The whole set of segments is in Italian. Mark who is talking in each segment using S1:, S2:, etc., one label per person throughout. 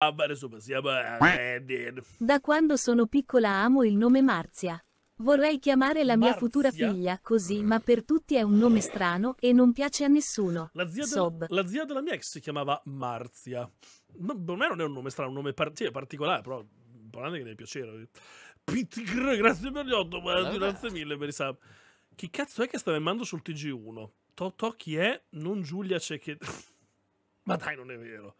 S1: Ah, eh, eh,
S2: da quando sono piccola amo il nome Marzia. Vorrei chiamare la mia Marzia? futura figlia così, ma mm. per tutti è un nome strano e non piace a nessuno. La zia, del,
S1: la zia della mia ex si chiamava Marzia. No, per me non è un nome strano, è un nome par sì, particolare, però importante che deve piacere. Pitgr, grazie per gli 8, grazie mille per i sub. Chi cazzo è che sta memmando sul TG1? Totò chi è? Non Giulia c'è che... ma dai, non è vero.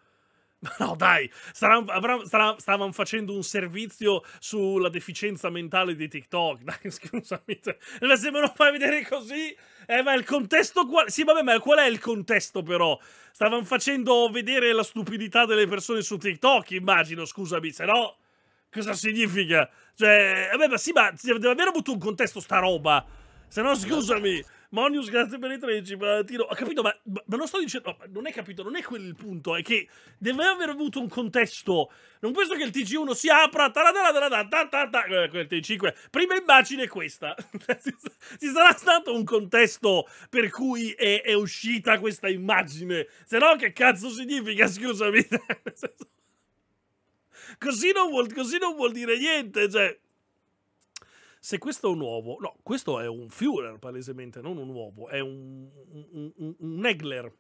S1: Ma no, dai, stavano facendo un servizio sulla deficienza mentale di TikTok. Dai, scusami, cioè, ma se me lo fai vedere così, eh, ma il contesto qual... Sì, vabbè, ma qual è il contesto però? Stavano facendo vedere la stupidità delle persone su TikTok, immagino, scusami, se no... Cosa significa? Cioè, vabbè, ma sì, ma deve aver avuto un contesto sta roba. Se no, scusami... Monius, grazie per i 13. Ma, tiro. Ho capito, ma, ma non sto dicendo. No, non è capito, non è quello il punto. È che deve aver avuto un contesto. Non penso che il TG1 si apra. Eh, quel T5. Prima immagine è questa. Ci sarà stato un contesto per cui è, è uscita questa immagine. Se no, che cazzo significa? Scusami. così, non vuol, così non vuol dire niente. Cioè se questo è un uovo, no, questo è un Führer palesemente, non un uovo, è un, un, un, un Egler,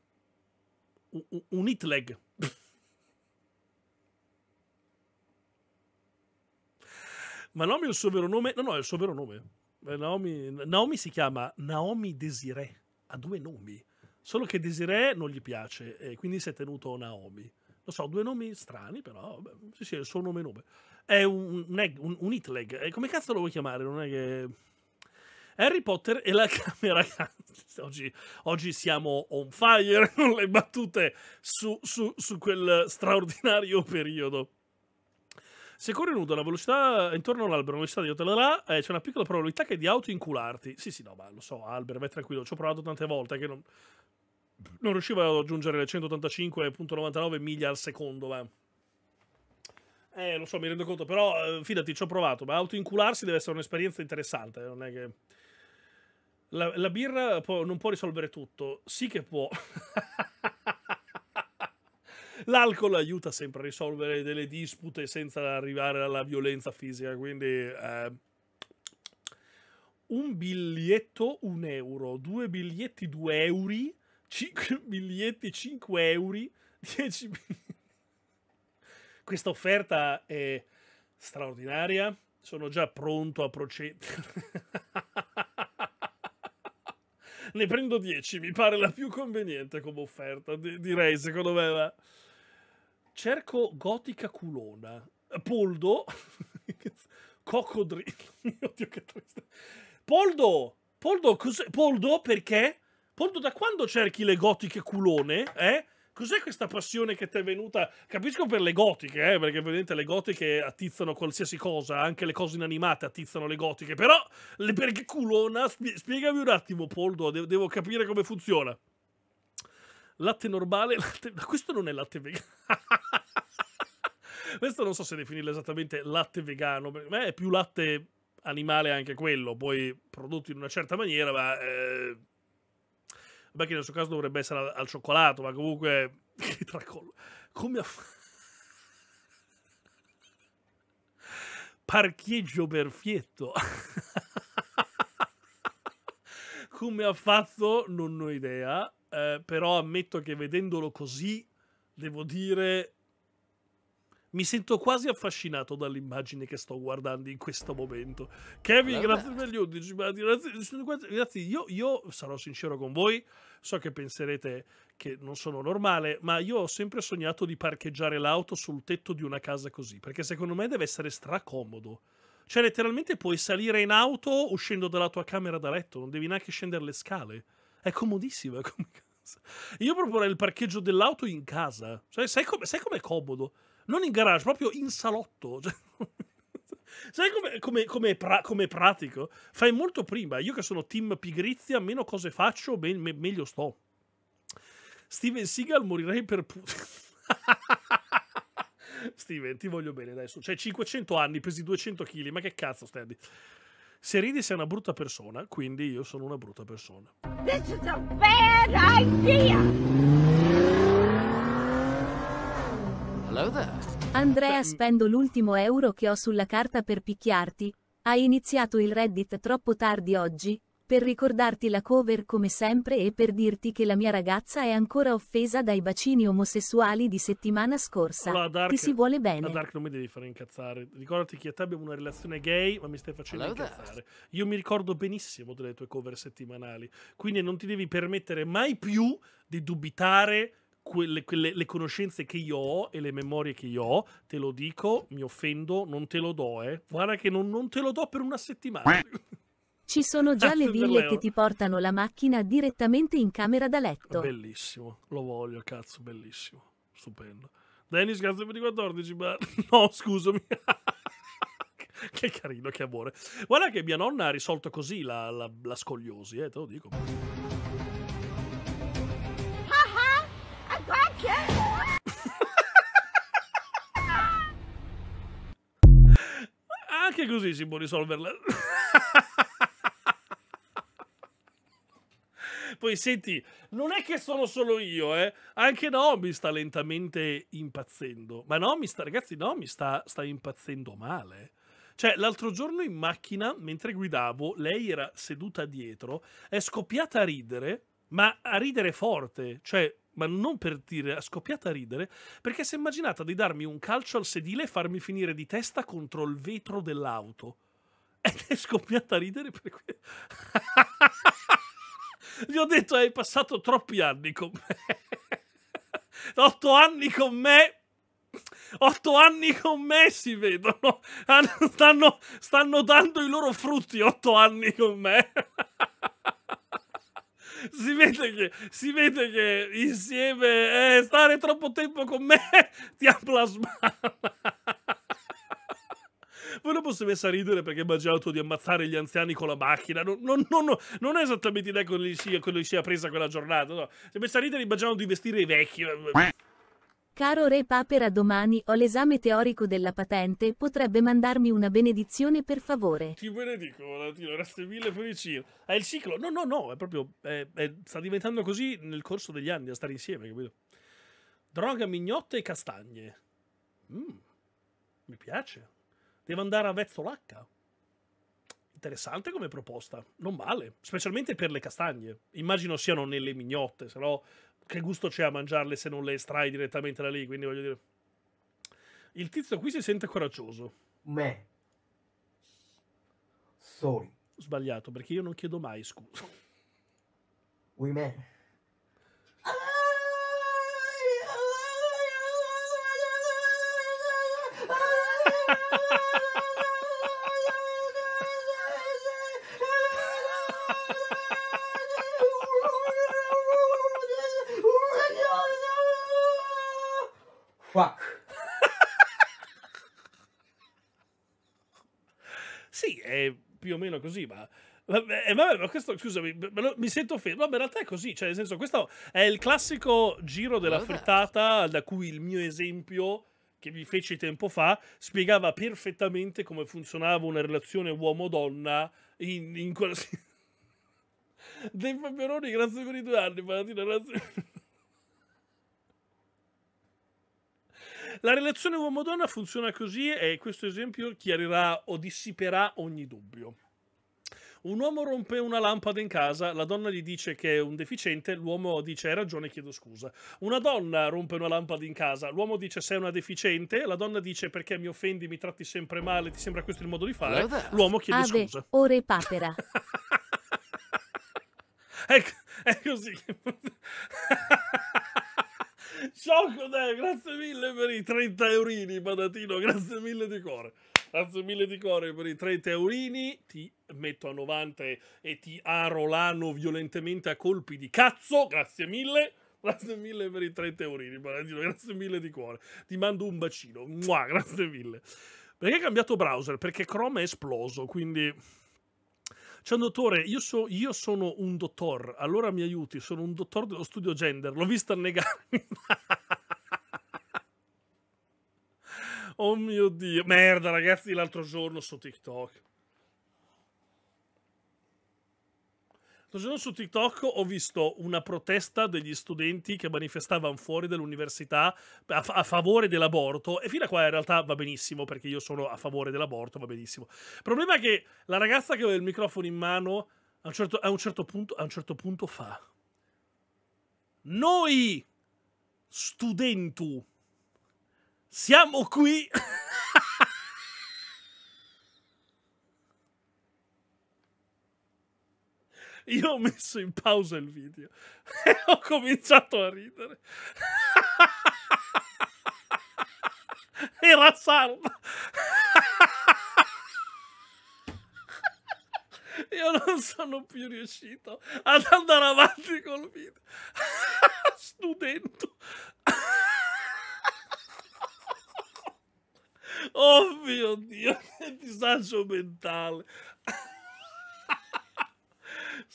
S1: un, un Hitler. Ma Naomi è il suo vero nome? No, no, è il suo vero nome. Eh, Naomi, Naomi si chiama Naomi Desiree, ha due nomi, solo che Desiree non gli piace e quindi si è tenuto Naomi. Lo so, due nomi strani, però vabbè, sì, sì, è il suo nome e nome. È un, un, egg, un, un hitleg. Eh, come cazzo lo vuoi chiamare? Non è che... Harry Potter e la camera oggi, oggi, siamo on fire con le battute su, su, su, quel straordinario periodo. Se corri nudo alla velocità intorno all'albero, alla velocità di otelà, eh, c'è una piccola probabilità che di autoincularti. Sì, sì, no, ma lo so, albero, vai tranquillo, ci ho provato tante volte che non, non riuscivo ad aggiungere le 185.99 miglia al secondo, ma... Eh, lo so, mi rendo conto, però eh, fidati, ci ho provato, ma autoincularsi deve essere un'esperienza interessante, non è che... La, la birra può, non può risolvere tutto, sì che può. L'alcol aiuta sempre a risolvere delle dispute senza arrivare alla violenza fisica, quindi... Eh, un biglietto, un euro, due biglietti, due euro, cinque biglietti, cinque euro, dieci biglietti questa offerta è straordinaria. Sono già pronto a procedere. ne prendo 10, mi pare la più conveniente come offerta, direi secondo me. Ma... Cerco gotica culona, poldo, coccodrillo, mio che triste. Poldo, poldo, poldo perché? Poldo da quando cerchi le gotiche culone, eh? Cos'è questa passione che ti è venuta? Capisco per le gotiche, eh, perché ovviamente le gotiche attizzano qualsiasi cosa, anche le cose inanimate attizzano le gotiche, però le, perché culona? Spiegami un attimo, Poldo, devo, capire come funziona. Latte normale, latte... ma questo non è latte vegano. questo non so se definirlo esattamente latte vegano, per me è più latte animale anche quello, poi prodotto in una certa maniera, ma eh, beh che nel suo caso dovrebbe essere al, al cioccolato, ma comunque tracollo. Come ha fatto? Parcheggio perfetto. Come ha fatto? Non ho idea, eh, però ammetto che vedendolo così devo dire mi sento quasi affascinato dall'immagine che sto guardando in questo momento. Kevin, Vabbè. grazie per gli 11. Grazie, grazie. Io, io, sarò sincero con voi, so che penserete che non sono normale, ma io ho sempre sognato di parcheggiare l'auto sul tetto di una casa così, perché secondo me deve essere stracomodo. Cioè, letteralmente puoi salire in auto uscendo dalla tua camera da letto, non devi neanche scendere le scale. È comodissima come cosa. Io proporrei il parcheggio dell'auto in casa. Cioè, sai com'è com comodo? non in garage, proprio in salotto. Cioè sai come, pra, pratico? Fai molto prima. Io che sono team pigrizia, meno cose faccio, me, me, meglio sto. Steven Seagal morirei per Putin. Steven, ti voglio bene adesso. Cioè, 500 anni, pesi 200 kg, ma che cazzo, Steady? Se ridi sei una brutta persona, quindi io sono una brutta persona.
S3: This is a bad
S1: idea!
S2: Andrea mm. spendo l'ultimo euro che ho sulla carta per picchiarti, hai iniziato il Reddit troppo tardi oggi, per ricordarti la cover come sempre e per dirti che la mia ragazza è ancora offesa dai bacini omosessuali di settimana scorsa. La dark, ti si
S1: vuole bene. La Dark non mi devi fare incazzare. Ricordati che a te abbiamo una relazione gay, ma mi stai facendo allora. incazzare. Io mi ricordo benissimo delle tue cover settimanali, quindi non ti devi permettere mai più di dubitare quelle, quelle, le conoscenze che io ho e le memorie che io ho, te lo dico, mi offendo, non te lo do, eh. Guarda che non, non te lo do per una settimana.
S2: Ci sono già le ville che ti portano la macchina direttamente in camera da letto.
S1: Ah, bellissimo, lo voglio, cazzo, bellissimo. Stupendo. Dennis, grazie per i 14, ma... No, scusami. che carino, che amore. Guarda che mia nonna ha risolto così la, la, la scogliosi, eh, te lo dico. Anche così si può risolverla. Poi senti, non è che sono solo io, eh. Anche Naomi sta lentamente impazzendo. Ma Naomi sta, ragazzi, Naomi sta, sta impazzendo male. Cioè, l'altro giorno in macchina, mentre guidavo, lei era seduta dietro, è scoppiata a ridere, ma a ridere forte. Cioè, ma non per dire a scoppiata a ridere, perché si è immaginata di darmi un calcio al sedile e farmi finire di testa contro il vetro dell'auto. Ed è scoppiata a ridere perché... Gli ho detto hai passato troppi anni con me. Otto anni con me Otto anni con me si vedono. Stanno, stanno, dando i loro frutti otto anni con me si vede che, si vede che insieme eh, stare troppo tempo con me ti ha plasmato. Voi non posso messa a ridere perché immaginavo di ammazzare gli anziani con la macchina. Non, non, non, non è esattamente idea con le scia, con presa quella giornata. No. Si è messa a ridere immaginavo di vestire i vecchi.
S2: Caro Re Papera domani ho l'esame teorico della patente, potrebbe mandarmi una benedizione per favore.
S1: Ti benedico, Valentino, resti mille felicino. È il ciclo, no no no, è proprio, è, è, sta diventando così nel corso degli anni a stare insieme, capito? Droga, mignotte e castagne. Mm, mi piace. Devo andare a Vezzolacca. Interessante come proposta, non male, specialmente per le castagne. Immagino siano nelle mignotte, se no che gusto c'è a mangiarle se non le estrai direttamente da lì? Quindi voglio dire. Il tizio qui si sente coraggioso. Me. Sorry. Sbagliato, perché io non chiedo mai scusa. Oui, me. quack. sì, è più o meno così, ma... Vabbè, eh, vabbè, ma questo, scusami, mi sento fermo. Vabbè, in realtà è così. Cioè, nel senso, questo è il classico giro della frittata da cui il mio esempio che vi feci tempo fa spiegava perfettamente come funzionava una relazione uomo-donna in, in qualsiasi... Dei paperoni, grazie per i due anni, Valentina, grazie... La relazione uomo-donna funziona così e questo esempio chiarirà o dissiperà ogni dubbio. Un uomo rompe una lampada in casa, la donna gli dice che è un deficiente, l'uomo dice hai ragione, chiedo scusa. Una donna rompe una lampada in casa, l'uomo dice sei una deficiente, la donna dice perché mi offendi, mi tratti sempre male, ti sembra questo il modo di fare, l'uomo chiede Ave, scusa.
S2: Ore papera. è, è
S1: così. Ciao, dai, grazie mille per i 30 eurini, patatino, grazie mille di cuore. Grazie mille di cuore per i 30 eurini, ti metto a 90 e ti arolano violentemente a colpi di cazzo, grazie mille. Grazie mille per i 30 eurini, patatino, grazie mille di cuore. Ti mando un bacino, Mua, grazie mille. Perché hai cambiato browser? Perché Chrome è esploso, quindi... C'è dottore, io, so, io sono un dottor, allora mi aiuti, sono un dottor dello studio gender, l'ho visto negarmi. oh mio Dio, merda ragazzi, l'altro giorno su TikTok. L'altro giorno su TikTok ho visto una protesta degli studenti che manifestavano fuori dall'università a, a, favore dell'aborto e fino a qua in realtà va benissimo perché io sono a favore dell'aborto, va benissimo. Il problema è che la ragazza che aveva il microfono in mano a un certo, a un certo, punto, a un certo punto fa Noi studentu siamo qui Io ho messo in pausa il video e ho cominciato a ridere. Era sarda. Io non sono più riuscito ad andare avanti col video. Studento. oh mio Dio, che disagio mentale.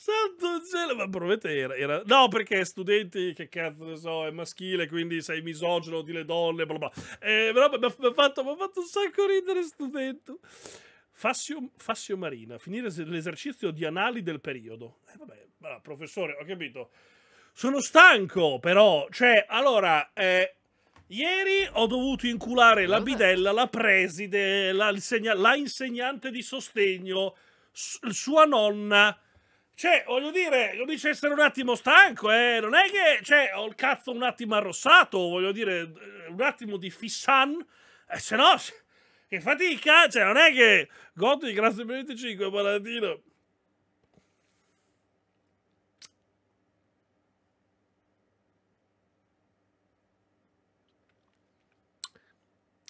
S1: Santo cielo, ma probabilmente era, era, No, perché studenti, che cazzo ne so, è maschile, quindi sei misogino di le donne, bla bla. Eh, però mi ha fatto, fatto, un sacco ridere studente. Fassio, Fassio Marina, finire l'esercizio di anali del periodo. Eh, vabbè, allora, professore, ho capito. Sono stanco, però. Cioè, allora... Eh, Ieri ho dovuto inculare la bidella, la preside, la, insegna la insegnante di sostegno, sua nonna, cioè, voglio dire, comincia a essere un attimo stanco, eh. Non è che, cioè, ho il cazzo un attimo arrossato, voglio dire, eh, un attimo di fissan. Eh, se no, che fatica. Cioè, non è che Gotti, grazie per 25, Paladino.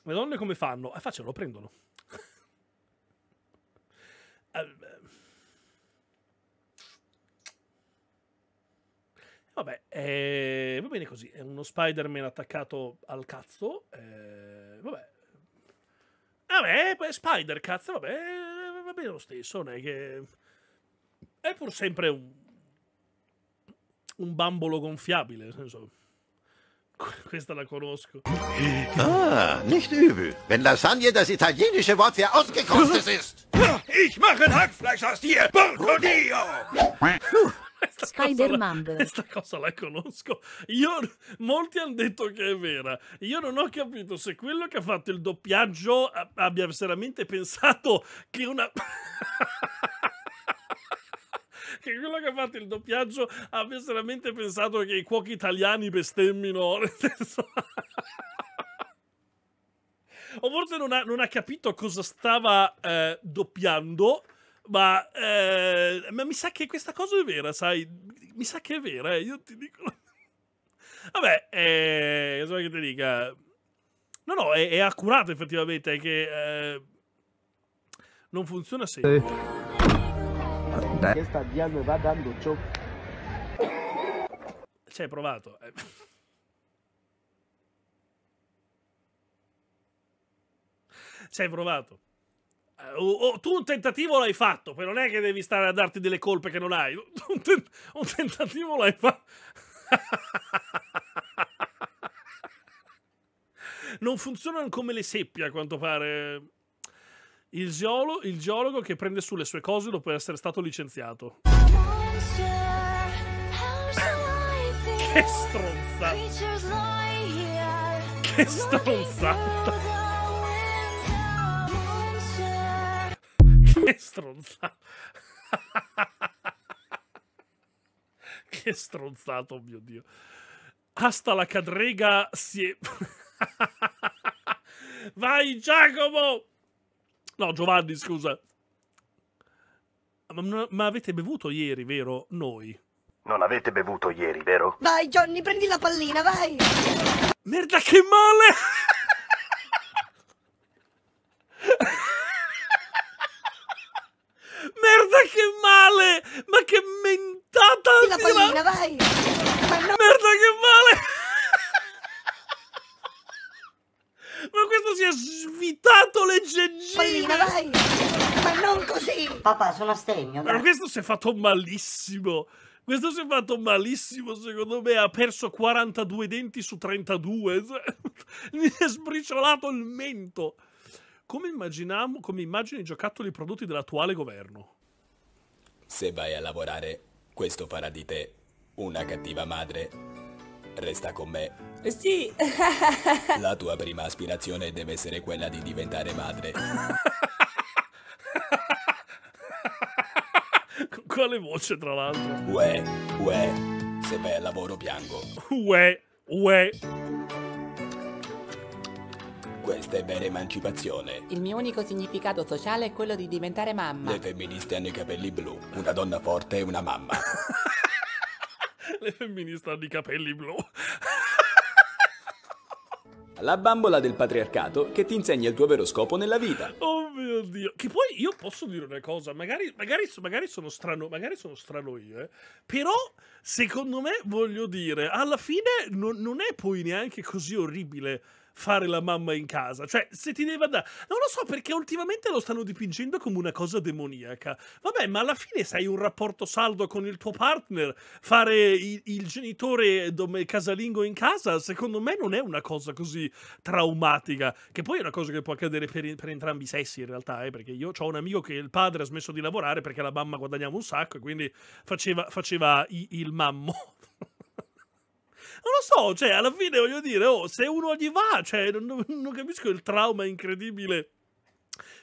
S1: Le donne come fanno? Eh, faccio, lo prendono. Vabbè, eh, va bene così. È uno Spider-Man attaccato al cazzo. Eh, vabbè. Vabbè, Spider, cazzo, vabbè, eh, va bene lo stesso. Non è che... È pur sempre un, un bambolo gonfiabile, nel senso... Questa la conosco.
S2: Ah, nicht übel. Wenn Lasagne das italienische Wort für ausgekostet
S1: ist. Ich mache Hackfleisch aus
S2: dir, Porco Porcodillo!
S1: Spider-Man. Questa cosa la conosco. Io, molti hanno detto che è vera. Io non ho capito se quello che ha fatto il doppiaggio abbia veramente pensato che una... che quello che ha fatto il doppiaggio abbia veramente pensato che i cuochi italiani bestemmino. o forse non ha, non ha, capito cosa stava eh, doppiando ma, eh, ma mi sa che questa cosa è vera, sai? Mi sa che è vera, eh? io ti dico... Vabbè, eh, cosa che ti dica? No, no, è, è accurato effettivamente, è che eh, non funziona sempre. Ah, questa dia va dando ciò. Ci hai provato. Eh. Ci hai provato. Uh, tu un tentativo l'hai fatto, però non è che devi stare a darti delle colpe che non hai. Un, te un tentativo l'hai fatto. non funzionano come le seppie, a quanto pare. Il geologo, il geologo che prende su le sue cose dopo essere stato licenziato.
S3: che stronza!
S1: Che stronza! che stronzato. che stronzato, mio Dio. Hasta la cadrega si è... Vai, Giacomo! No, Giovanni, scusa. Ma, ma, avete bevuto ieri, vero? Noi.
S2: Non avete bevuto ieri, vero?
S1: Vai, Johnny,
S3: prendi la pallina, vai!
S1: Merda, che male! la pallina, vai! Ma no. Merda che male! Ma questo si è svitato le gengive! Pallina,
S3: vai! Ma non così!
S1: Papà, sono a stegno. Ma questo si è fatto malissimo! Questo si è fatto malissimo, secondo me. Ha perso 42 denti su 32. Mi è sbriciolato il mento. Come immaginiamo, come immagini i giocattoli prodotti dall'attuale governo?
S2: Se vai a lavorare questo farà di te una cattiva madre. Resta con me.
S3: Sì!
S2: La tua prima aspirazione deve essere quella
S1: di diventare madre. quale voce, tra l'altro? Uè, uè, se vai al lavoro piango. Uè, uè. Questa è vera emancipazione.
S2: Il mio unico significato sociale è quello di diventare mamma. Le
S1: femministe hanno i capelli blu. Una donna forte è una mamma. Le femministe hanno i capelli blu.
S2: La bambola del patriarcato che ti insegna il tuo vero scopo nella vita.
S1: Oh mio Dio. Che poi io posso dire una cosa, magari, magari, magari sono, strano, magari sono strano io, eh. però secondo me voglio dire, alla fine non, non è poi neanche così orribile fare la mamma in casa. Cioè, se ti deve andare... Non lo so perché ultimamente lo stanno dipingendo come una cosa demoniaca. Vabbè, ma alla fine se hai un rapporto saldo con il tuo partner, fare il, il genitore casalingo in casa, secondo me non è una cosa così traumatica. Che poi è una cosa che può accadere per, per entrambi i sessi in realtà, eh, perché io ho un amico che il padre ha smesso di lavorare perché la mamma guadagnava un sacco e quindi faceva, faceva i, il mammo. Non lo so, cioè, alla fine voglio dire, oh, se uno gli va, cioè, non, non capisco il trauma incredibile.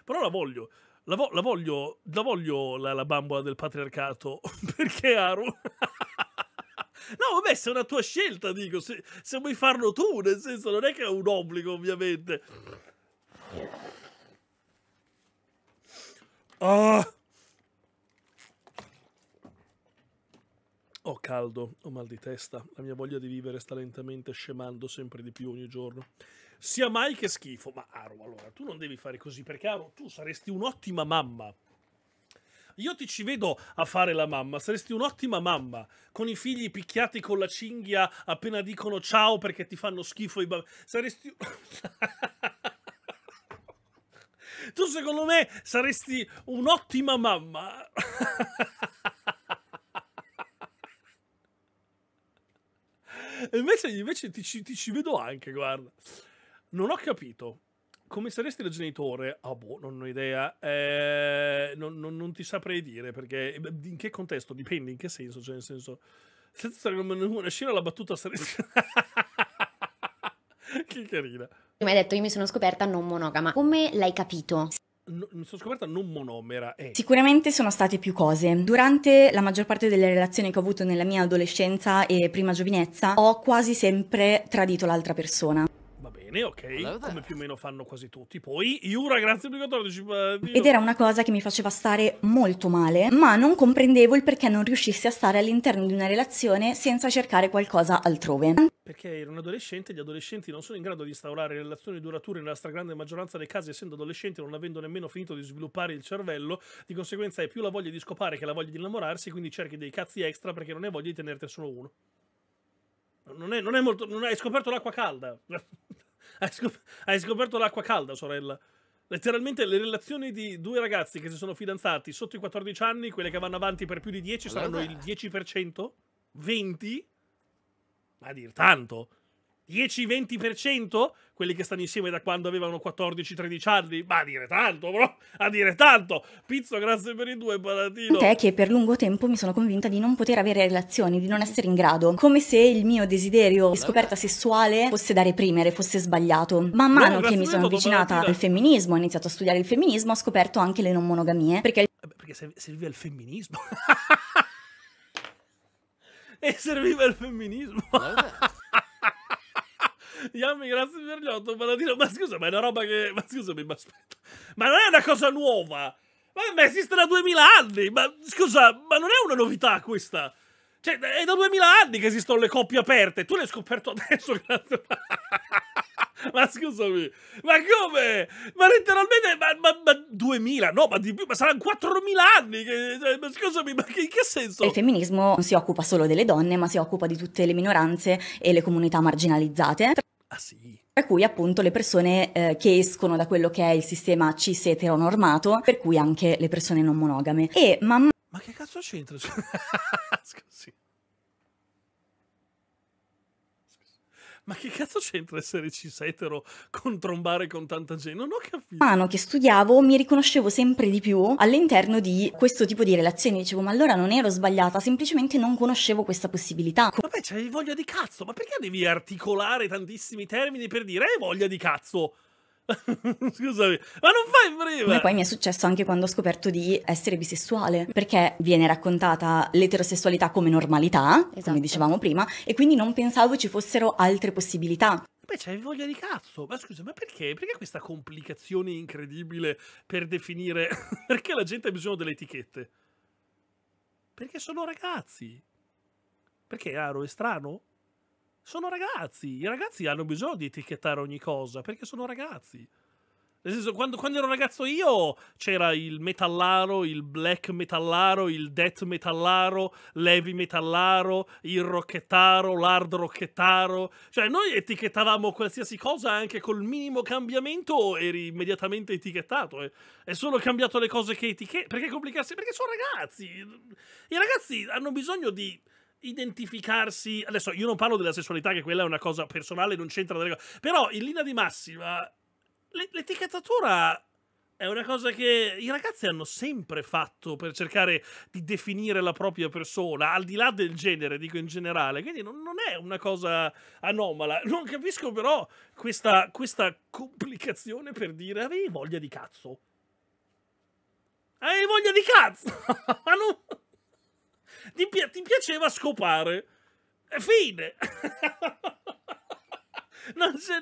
S1: Però la voglio. La, vo la voglio, la, voglio la, la bambola del patriarcato perché Aru. No, vabbè, se è una tua scelta, dico, se, se, vuoi farlo tu, nel senso, non è che è un obbligo, ovviamente. Ah! Ho caldo, ho mal di testa, la mia voglia di vivere sta lentamente scemando sempre di più ogni giorno. Sia mai che schifo, ma Aro, allora tu non devi fare così perché Aro, tu saresti un'ottima mamma. Io ti ci vedo a fare la mamma, saresti un'ottima mamma, con i figli picchiati con la cinghia appena dicono ciao perché ti fanno schifo i bambini. Saresti... tu secondo me saresti un'ottima mamma. invece, invece ti, ci, ti, ci vedo anche, guarda. Non ho capito. Come saresti da genitore? Ah, oh, boh, non ho idea. Eh, non, non, non, ti saprei dire perché eh, in che contesto dipende, in che senso. Cioè, nel senso, senza stare una scena, la battuta saresti. che carina.
S4: Mi hai detto, io mi sono scoperta non monogama. Come l'hai capito?
S1: mi sono scoperta non monomera. Eh.
S4: Sicuramente sono state più cose. Durante la maggior parte delle relazioni che ho avuto nella mia adolescenza e prima giovinezza, ho quasi sempre tradito l'altra persona
S1: bene, ok, come più o meno fanno quasi tutti. Poi Iura, grazie per eh, Ed era una cosa
S4: che mi faceva stare molto male, ma non comprendevo il perché non riuscissi a stare all'interno di una relazione senza cercare qualcosa altrove.
S1: Perché ero un adolescente gli adolescenti non sono in grado di instaurare relazioni durature nella stragrande maggioranza dei casi, essendo adolescenti non avendo nemmeno finito di sviluppare il cervello, di conseguenza hai più la voglia di scopare che la voglia di innamorarsi, quindi cerchi dei cazzi extra perché non hai voglia di tenerti solo uno. Non è, non è molto. Non hai scoperto l'acqua calda. Hai, scop- hai scoperto l'acqua calda, sorella. Letteralmente le relazioni di due ragazzi che si sono fidanzati sotto i 14 anni, quelle che vanno avanti per più di 10, saranno il 10%? 20? Ma a dir tanto. 10-20%? Quelli che stanno insieme da quando avevano 14-13 anni? Ma a dire tanto, bro! A dire tanto! Pizzo, grazie per i due, palatino! Te
S4: che per lungo tempo mi sono convinta di non poter avere relazioni, di non essere in grado. Come se il mio desiderio di scoperta sessuale fosse da reprimere, fosse sbagliato. Man mano no, che mi sono avvicinata al femminismo, ho iniziato a studiare il femminismo, ho scoperto anche le non monogamie. Perché, eh
S1: perché serviva il femminismo? e serviva il femminismo. Yami, grazie per gli otto patatine. Ma scusa, ma è una roba che. Ma scusami, ma aspetta. Ma non è una cosa nuova! Ma, ma esiste da 2000 anni! Ma scusa, ma non è una novità questa! Cioè, è da 2000 anni che esistono le coppie aperte. Tu l'hai scoperto adesso. ma scusami, ma come? Ma letteralmente, ma, ma, ma 2000, no, ma di più, ma saranno 4000 anni. Che, cioè, ma scusami, ma che, in che senso? Il femminismo
S4: non si occupa solo delle donne, ma si occupa di tutte le minoranze e le comunità marginalizzate. Ah sì? tra cui appunto le persone eh, che escono da quello che è il sistema cis eteronormato, per cui anche le persone non monogame. E man
S1: ma che cazzo c'entra? Scusi. Ma che cazzo c'entra essere etero con trombare con tanta gente? Non ho capito.
S4: Mano che studiavo mi riconoscevo sempre di più all'interno di questo tipo di relazioni. Dicevo, ma allora non ero sbagliata, semplicemente non conoscevo questa possibilità. Vabbè,
S1: c'hai voglia di cazzo, ma perché devi articolare tantissimi termini per dire hai eh, voglia di cazzo? Scusami, ma non fai prima! Come
S4: poi mi è successo anche quando ho scoperto di essere bisessuale, perché viene raccontata l'eterosessualità come normalità, esatto. come dicevamo prima, e quindi non pensavo ci fossero altre possibilità.
S1: Beh, c'hai voglia di cazzo. Ma scusa, ma perché? Perché questa complicazione incredibile per definire perché la gente ha bisogno delle etichette? Perché sono ragazzi. Perché è raro, è strano? sono ragazzi. I ragazzi hanno bisogno di etichettare ogni cosa perché sono ragazzi. Nel senso, quando, quando ero ragazzo io c'era il metallaro, il black metallaro, il death metallaro, l'heavy metallaro, il rocchettaro, l'hard rocchettaro. Cioè, noi etichettavamo qualsiasi cosa anche col minimo cambiamento eri immediatamente etichettato. È eh. solo cambiato le cose che etichetti. Perché complicarsi? Perché sono ragazzi. I ragazzi hanno bisogno di identificarsi. Adesso io non parlo della sessualità, che quella è una cosa personale, non c'entra dalle cose. Però in linea di massima, l'etichettatura è una cosa che i ragazzi hanno sempre fatto per cercare di definire la propria persona, al di là del genere, dico in generale. Quindi non, non è una cosa anomala. Non capisco però questa, questa complicazione per dire avevi voglia di cazzo. Avevi voglia di cazzo! Ma non ti, pi ti piaceva scopare. Fine. non, c'è,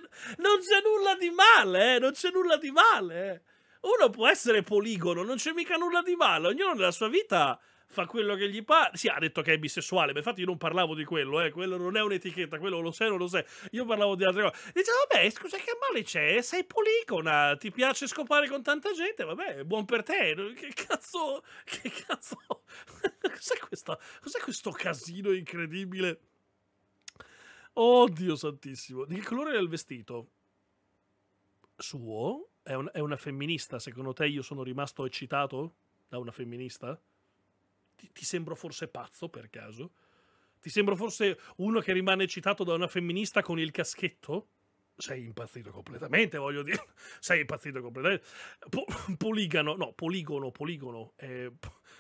S1: nulla di male, eh? non c'è nulla di male. Eh. Uno può essere poligono, non c'è mica nulla di male. Ognuno nella sua vita fa quello che gli pare. Sì, ha detto che è bisessuale, ma infatti io non parlavo di quello, eh. Quello non è un'etichetta, quello lo sai, non lo sai. Io parlavo di altre cose. Dice, vabbè, scusa, che male c'è? Sei policona, ti piace scopare con tanta gente, vabbè, buon per te. Che cazzo, che cazzo. cos'è, questa, cos'è questo casino incredibile? Oddio santissimo. Di che colore è il vestito? Suo? È, un, è una femminista, secondo te io sono rimasto eccitato da una femminista? ti, ti sembro forse pazzo per caso? Ti sembro forse uno che rimane eccitato da una femminista con il caschetto? sei impazzito completamente, voglio dire, sei impazzito completamente. Po poligano, no, poligono, poligono. Eh...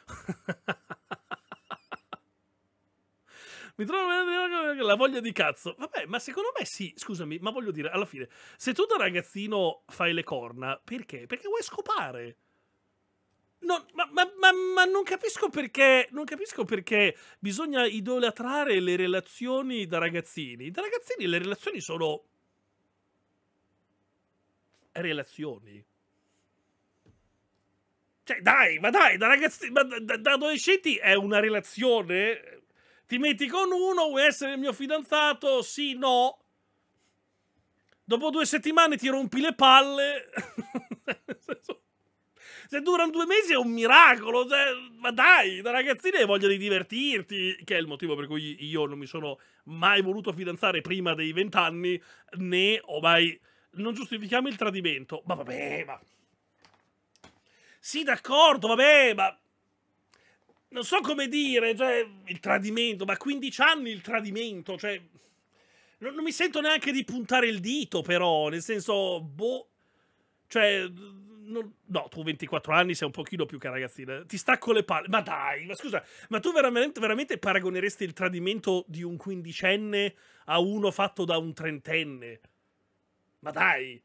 S1: Mi trovo la voglia di cazzo. Vabbè, ma secondo me sì, scusami, ma voglio dire, alla fine, se tu da ragazzino fai le corna, perché? Perché vuoi scopare No, ma, ma, ma, ma, non capisco perché. Non capisco perché bisogna idolatrare le relazioni da ragazzini. Da ragazzini le relazioni sono. Relazioni. Cioè, dai, ma dai, da ragazzini. Da, da, adolescenti è una relazione. Ti metti con uno, vuoi essere il mio fidanzato? Sì, no. Dopo due settimane ti rompi le palle. Se durano due mesi è un miracolo. Cioè, ma dai, da ragazzina hai voglia di divertirti. Che è il motivo per cui io non mi sono mai voluto fidanzare prima dei vent'anni, né ho mai. Non giustifichiamo il tradimento. Ma vabbè, ma. Sì, d'accordo, vabbè, ma. Non so come dire, cioè, il tradimento, ma 15 anni il tradimento, cioè. Non, non mi sento neanche di puntare il dito, però, nel senso, boh. Cioè, non, no, tu 24 anni sei un pochino più che ragazzina. Ti stacco le palle. Ma dai, ma scusa, ma tu veramente, veramente paragoneresti il tradimento di un quindicenne a uno fatto da un trentenne? Ma dai.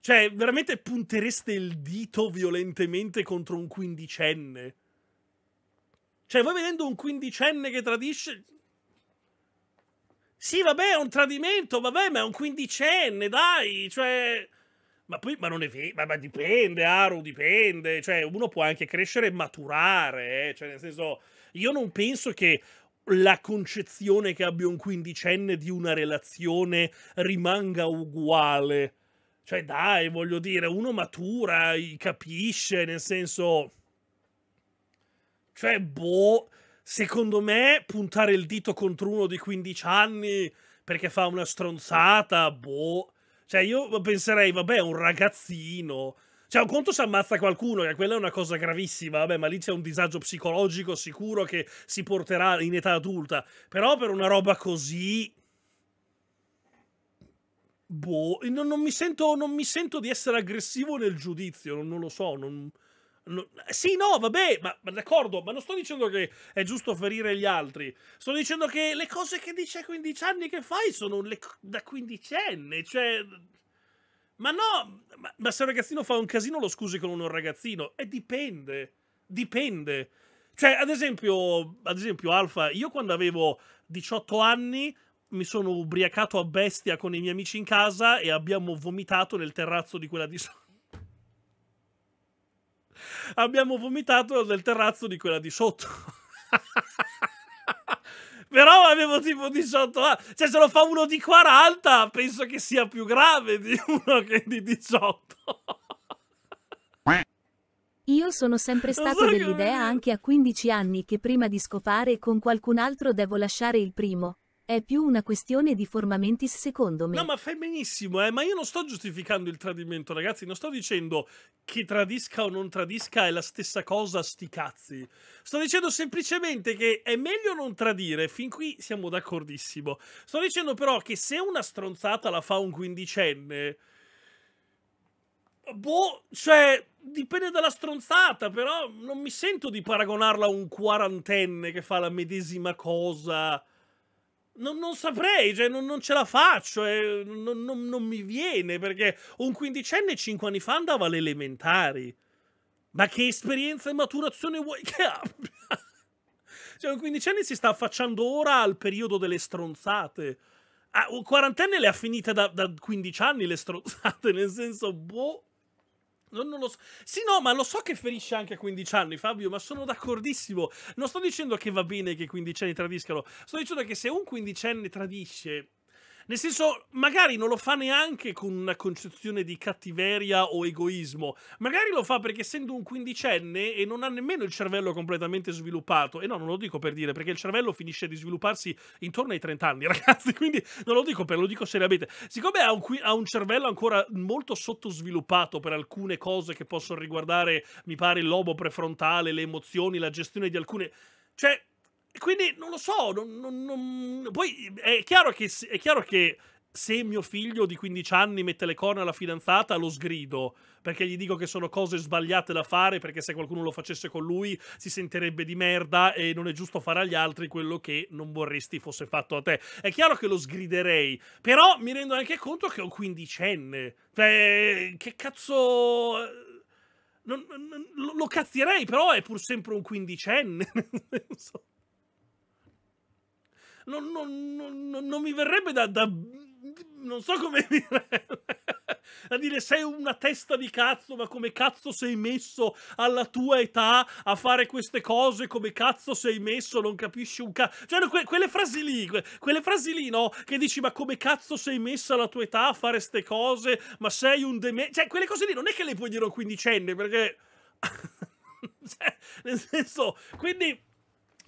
S1: Cioè, veramente puntereste il dito violentemente contro un quindicenne? Cioè, voi vedendo un quindicenne che tradisce... Sì, vabbè, è un tradimento, vabbè, ma è un quindicenne, dai! Cioè... Ma poi ma non è vero, ma, ma, dipende, Aru, dipende. Cioè, uno può anche crescere e maturare. Eh? Cioè, nel senso, io non penso che la concezione che abbia un quindicenne di una relazione rimanga uguale. Cioè, dai, voglio dire, uno matura, capisce, nel senso... Cioè, boh, secondo me puntare il dito contro uno di 15 anni perché fa una stronzata, boh cioè, io penserei, vabbè, un ragazzino. Cioè, un conto si ammazza qualcuno, che quella è una cosa gravissima, vabbè, ma lì c'è un disagio psicologico sicuro che si porterà in età adulta. Però per una roba così... Boh, non, non, mi, sento, non mi, sento, di essere aggressivo nel giudizio, non, non lo so, non... No, sì, no, vabbè, ma, ma d'accordo, ma non sto dicendo che è giusto ferire gli altri. Sto dicendo che le cose che dici a 15 anni che fai sono le, da quindicenne, cioè... Ma no, ma, ma, se un ragazzino fa un casino lo scusi con un ragazzino. E dipende, dipende. Cioè, ad esempio, ad esempio, Alfa, io quando avevo 18 anni mi sono ubriacato a bestia con i miei amici in casa e abbiamo vomitato nel terrazzo di quella di sopra abbiamo vomitato nel terrazzo di quella di sotto. Però avevo tipo 18 anni. Cioè, se lo fa uno di 40, penso che sia più grave di uno che di 18.
S2: Io sono sempre stato so dell'idea anche a 15 anni che prima di scopare con qualcun altro devo lasciare il primo, è più una questione di formamentis secondo me. No,
S1: ma fai benissimo, eh? ma io non sto giustificando il tradimento, ragazzi, non sto dicendo che tradisca o non tradisca è la stessa cosa, sti cazzi. Sto dicendo semplicemente che è meglio non tradire, fin qui siamo d'accordissimo. Sto dicendo però che se una stronzata la fa un quindicenne... Boh, cioè, dipende dalla stronzata, però non mi sento di paragonarla a un quarantenne che fa la medesima cosa non, non, saprei, cioè, non, non, ce la faccio, eh, non, non, mi viene perché un quindicenne cinque anni fa andava alle elementari. Ma che esperienza e maturazione vuoi che abbia? cioè, un quindicenne si sta affacciando ora al periodo delle stronzate. Ah, un quarantenne le ha finite da, da 15 anni le stronzate, nel senso, boh. Non, non, lo so. Sì, no, ma lo so che ferisce anche a 15 anni, Fabio, ma sono d'accordissimo. Non sto dicendo che va bene che i quindicenni tradiscano, sto dicendo che se un quindicenne tradisce nel senso, magari non lo fa neanche con una concezione di cattiveria o egoismo, magari lo fa perché essendo un quindicenne e non ha nemmeno il cervello completamente sviluppato, e no, non lo dico per dire, perché il cervello finisce di svilupparsi intorno ai 30 anni, ragazzi, quindi non lo dico per, lo dico seriamente. Siccome ha un, ha un cervello ancora molto sottosviluppato per alcune cose che possono riguardare, mi pare, il lobo prefrontale, le emozioni, la gestione di alcune... Cioè, quindi non lo so, non, non, non... poi mhmm, è chiaro, che, è chiaro che se mio figlio di 15 anni mette le corna alla fidanzata, lo sgrido perché gli dico che sono cose sbagliate da fare, perché se qualcuno lo facesse con lui si sentirebbe di merda e non è giusto fare agli altri quello che non vorresti fosse fatto a te. È chiaro che lo sgriderei, però mi rendo anche conto che ho un quindicenne. Cioè, che cazzo... Non, non, lo cazzierei, però è pur sempre un quindicenne. Nel senso non, non, non, non mi verrebbe da, da, Non so come dire. a dire sei una testa di cazzo, ma come cazzo sei messo alla tua età a fare queste cose? Come cazzo sei messo? Non capisci un cazzo. Cioè, que quelle frasi lì, que quelle frasi lì, no? Che dici, ma come cazzo sei messo alla tua età a fare queste cose? Ma sei un demente. Cioè, quelle cose lì non è che le puoi dire a un quindicenne, perché. cioè, nel senso, quindi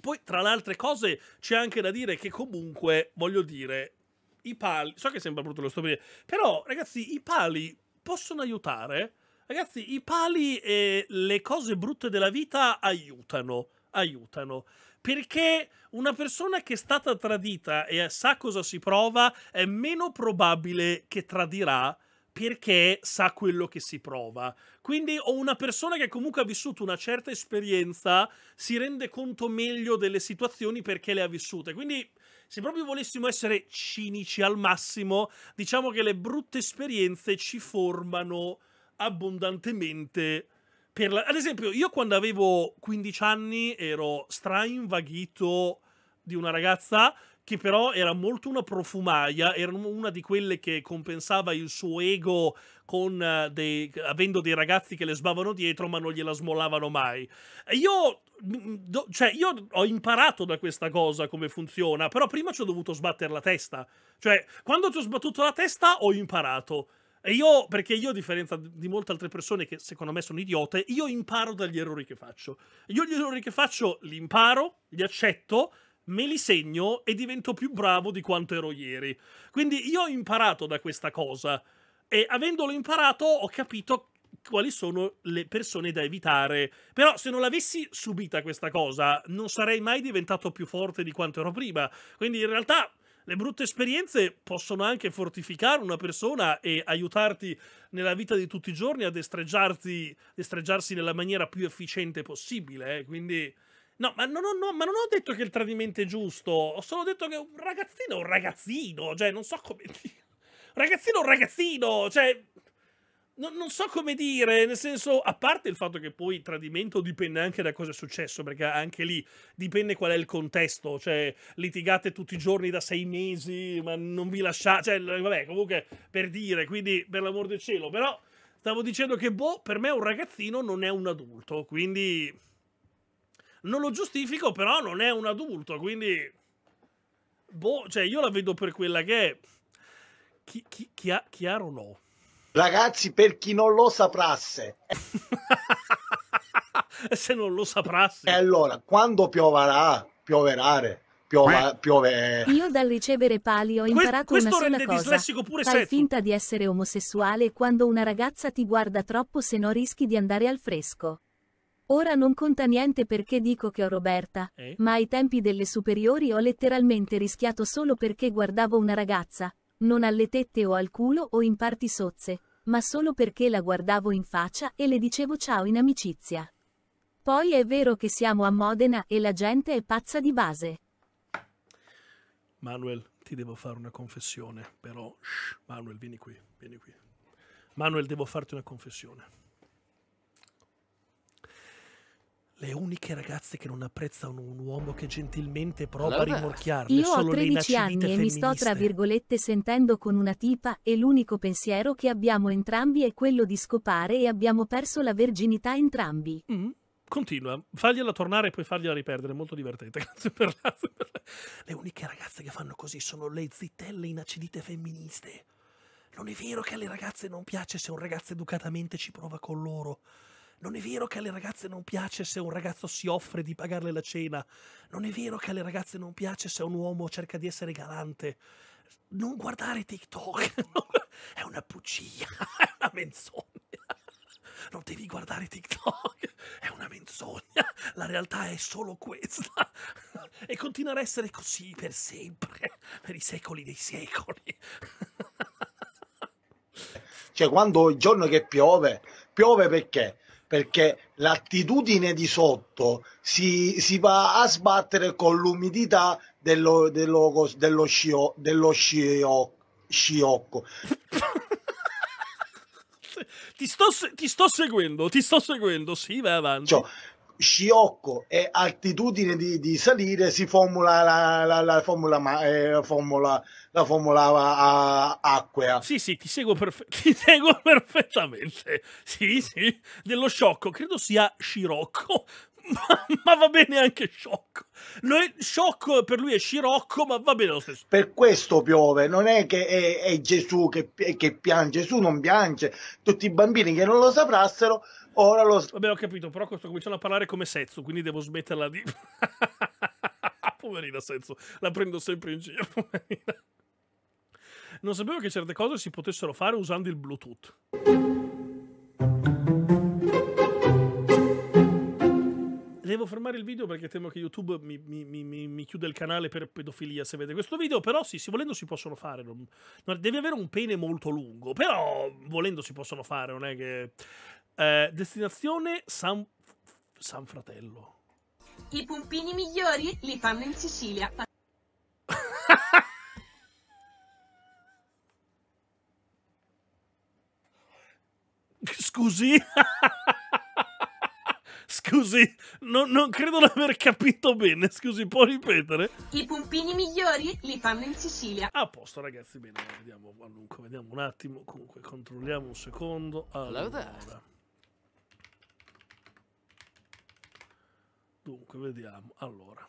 S1: poi, tra le altre cose, c'è anche da dire che comunque, voglio dire, i pali... So che sembra brutto lo sto per dire, però, ragazzi, i pali possono aiutare. Ragazzi, i pali e le cose brutte della vita aiutano. Aiutano perché una persona che è stata tradita e sa cosa si prova è meno probabile che tradirà perché sa quello che si prova. Quindi o una persona che comunque ha vissuto una certa esperienza si rende conto meglio delle situazioni perché le ha vissute. Quindi se proprio volessimo essere cinici al massimo, diciamo che le brutte esperienze ci formano abbondantemente. La... Ad esempio, io quando avevo 15 anni ero strainvaghito di una ragazza che però era molto una profumaia, era una di quelle che compensava il suo ego con eh, dei, avendo dei ragazzi che le sbavano dietro ma non gliela smollavano mai. E io, mm, mm, cioè, io ho imparato da questa cosa come funziona, però prima ci ho dovuto sbattere la testa. Cioè, quando ci ho sbattuto la testa ho imparato. E io, perché io, a differenza di molte altre persone che secondo me sono idiote, io imparo dagli errori che faccio. Io gli errori che faccio li imparo, li accetto, me li segno e divento più bravo di quanto ero ieri. Quindi io ho imparato da questa cosa e avendolo imparato ho capito quali sono le persone da evitare. Però se non l'avessi subita questa cosa non sarei mai diventato più forte di quanto ero prima. Quindi in realtà le brutte esperienze possono anche fortificare una persona e aiutarti nella vita di tutti i giorni a destreggiarsi nella maniera più efficiente possibile. Eh? Quindi No, ma non, ho, no, ma non ho detto che il tradimento è giusto. Ho solo detto che un ragazzino è un ragazzino. Cioè, non so come dire. Ragazzino è un ragazzino. Cioè, non, non so come dire. Nel senso, a parte il fatto che poi il tradimento dipende anche da cosa è successo, perché anche lì dipende qual è il contesto. Cioè, litigate tutti i giorni da sei mesi, ma non vi lasciate. Cioè, vabbè, comunque, per dire, quindi, per l'amor del cielo. Però, stavo dicendo che, boh, per me un ragazzino non è un adulto. Quindi non lo giustifico, però non è un adulto, quindi... Boh, cioè io la vedo per quella che è... Chi, chi, chi ha, chiaro no. Ragazzi, per chi non lo saprasse... Se non lo saprasse... E allora, quando pioverà, pioverà, Piova, eh. piove.
S2: Io dal ricevere pali ho imparato questo, questo una sola cosa. Pure Fai sexo. finta di essere omosessuale quando una ragazza ti guarda troppo se no rischi di andare al fresco. Ora non conta niente perché dico che ho Roberta, eh? ma ai tempi delle superiori ho letteralmente rischiato solo perché guardavo una ragazza, non alle tette o al culo o in parti sozze, ma solo perché la guardavo in faccia e le dicevo ciao in amicizia. Poi è vero che siamo a Modena e la gente è pazza di base.
S1: Manuel, ti devo fare una confessione, però... Shh, Manuel, vieni qui, vieni qui. Manuel, devo farti una confessione. Le uniche ragazze che non apprezzano un uomo che gentilmente prova allora, a rimorchiarle Io ho 13 anni e mi sto tra
S2: virgolette sentendo con una tipa e l'unico pensiero che abbiamo entrambi è quello di scopare e abbiamo perso la verginità entrambi. Mm
S1: continua, fagliela tornare e poi fargliela riperdere, molto divertente, grazie per la... Le uniche ragazze che fanno così sono le zittelle inacidite femministe. Non è vero che alle ragazze non piace se un ragazzo educatamente ci prova con loro. Non è vero che alle ragazze non piace se un ragazzo si offre di pagarle la cena. Non è vero che alle ragazze non piace se un uomo cerca di essere galante. Non guardare TikTok. è una bugia, è una menzogna. Non devi guardare TikTok, è una menzogna. La realtà è solo questa. E continuerà a essere così per sempre, per i secoli dei secoli. Cioè, quando il giorno che piove,
S2: piove perché? perché l'attitudine di sotto si, si va a sbattere con l'umidità dello, dello, dello, scio, dello scio,
S1: sciocco. ti, sto, ti sto seguendo, ti sto seguendo, sì, vai avanti. Cioè, sciocco e attitudine di, di, salire si formula la, la, la formula, eh, formula la formula acquea. Sì, sì, ti seguo, perfe- ti seguo perfettamente. Sì, sì, dello sciocco, credo sia Scirocco, ma, ma, va bene anche sciocco. È, sciocco per lui è scirocco, ma va bene lo stesso.
S2: Per questo piove, non è che è, è Gesù che, che, piange, Gesù non piange. Tutti i bambini che non lo
S1: saprassero, ora lo sapranno. Vabbè, ho capito, però sto cominciando a parlare come Setsu, quindi devo smetterla di... Poverina Setsu, la prendo sempre in giro, poverina non sapevo che certe cose si potessero fare usando il Bluetooth. Devo fermare il video perché temo che YouTube mi, mi, mi, mi chiude il canale per pedofilia se vede questo video, però sì, sì volendo si possono fare. Non, non, devi avere un pene molto lungo, però volendo si possono fare, non è che... Eh, destinazione San, San Fratello.
S2: I pompini migliori li fanno in Sicilia.
S1: scusi? Scusi, no, non credo di aver capito bene. Scusi, può ripetere? I pompini migliori li fanno in Sicilia. A posto, ragazzi, bene. Vediamo, allunque, vediamo un attimo. Comunque, controlliamo un secondo. Allora. Dunque, vediamo. Allora.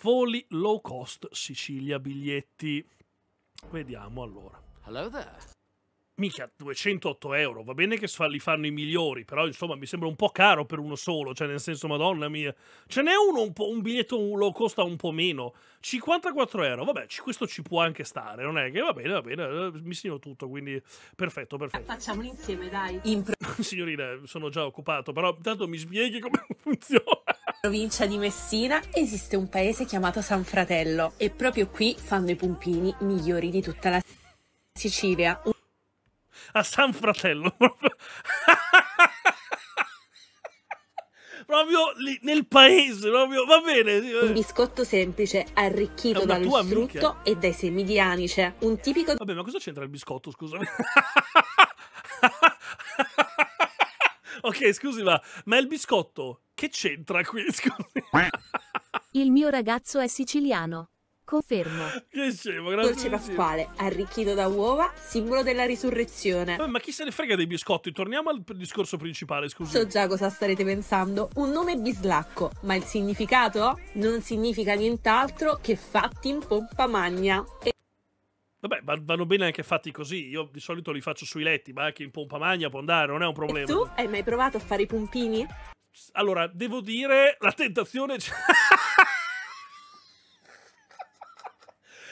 S1: Voli low cost Sicilia biglietti. Vediamo allora. Hello there mica 208 euro, va bene che li fanno i migliori, però insomma mi sembra un po' caro per uno solo, cioè nel senso madonna mia, ce n'è uno un, po', un biglietto lo costa un po' meno, 54 euro, vabbè questo ci può anche stare, non è che va bene, va bene, eh, mi segno tutto, quindi perfetto, perfetto.
S2: Facciamolo insieme dai. In
S1: Signorina, sono già occupato, però intanto mi spieghi come funziona.
S2: In provincia di Messina esiste un paese chiamato San Fratello e proprio qui fanno i pompini migliori di tutta la
S1: Sicilia, a San Fratello. proprio lì, nel paese, proprio, va bene. Un
S2: biscotto semplice, arricchito dallo strutto amica. e dai semi di anice.
S1: Un tipico... Vabbè, ma cosa c'entra il biscotto, scusami? ok, scusi, ma, ma il biscotto che c'entra qui? Scusi.
S2: il mio ragazzo è siciliano. Confermo.
S1: Che scemo, grazie. Dolce Pasquale,
S2: arricchito da uova, simbolo della risurrezione. Eh,
S1: ma, chi se ne frega dei biscotti? Torniamo al discorso principale, scusa. So già
S2: cosa starete pensando. Un nome bislacco, ma il significato? Non significa nient'altro che fatti in pompa magna. E
S1: Vabbè, vanno bene anche fatti così. Io di solito li faccio sui letti, ma anche in pompa magna può andare, non è un problema. E tu hai mai provato a fare i pompini? Allora, devo dire, la tentazione.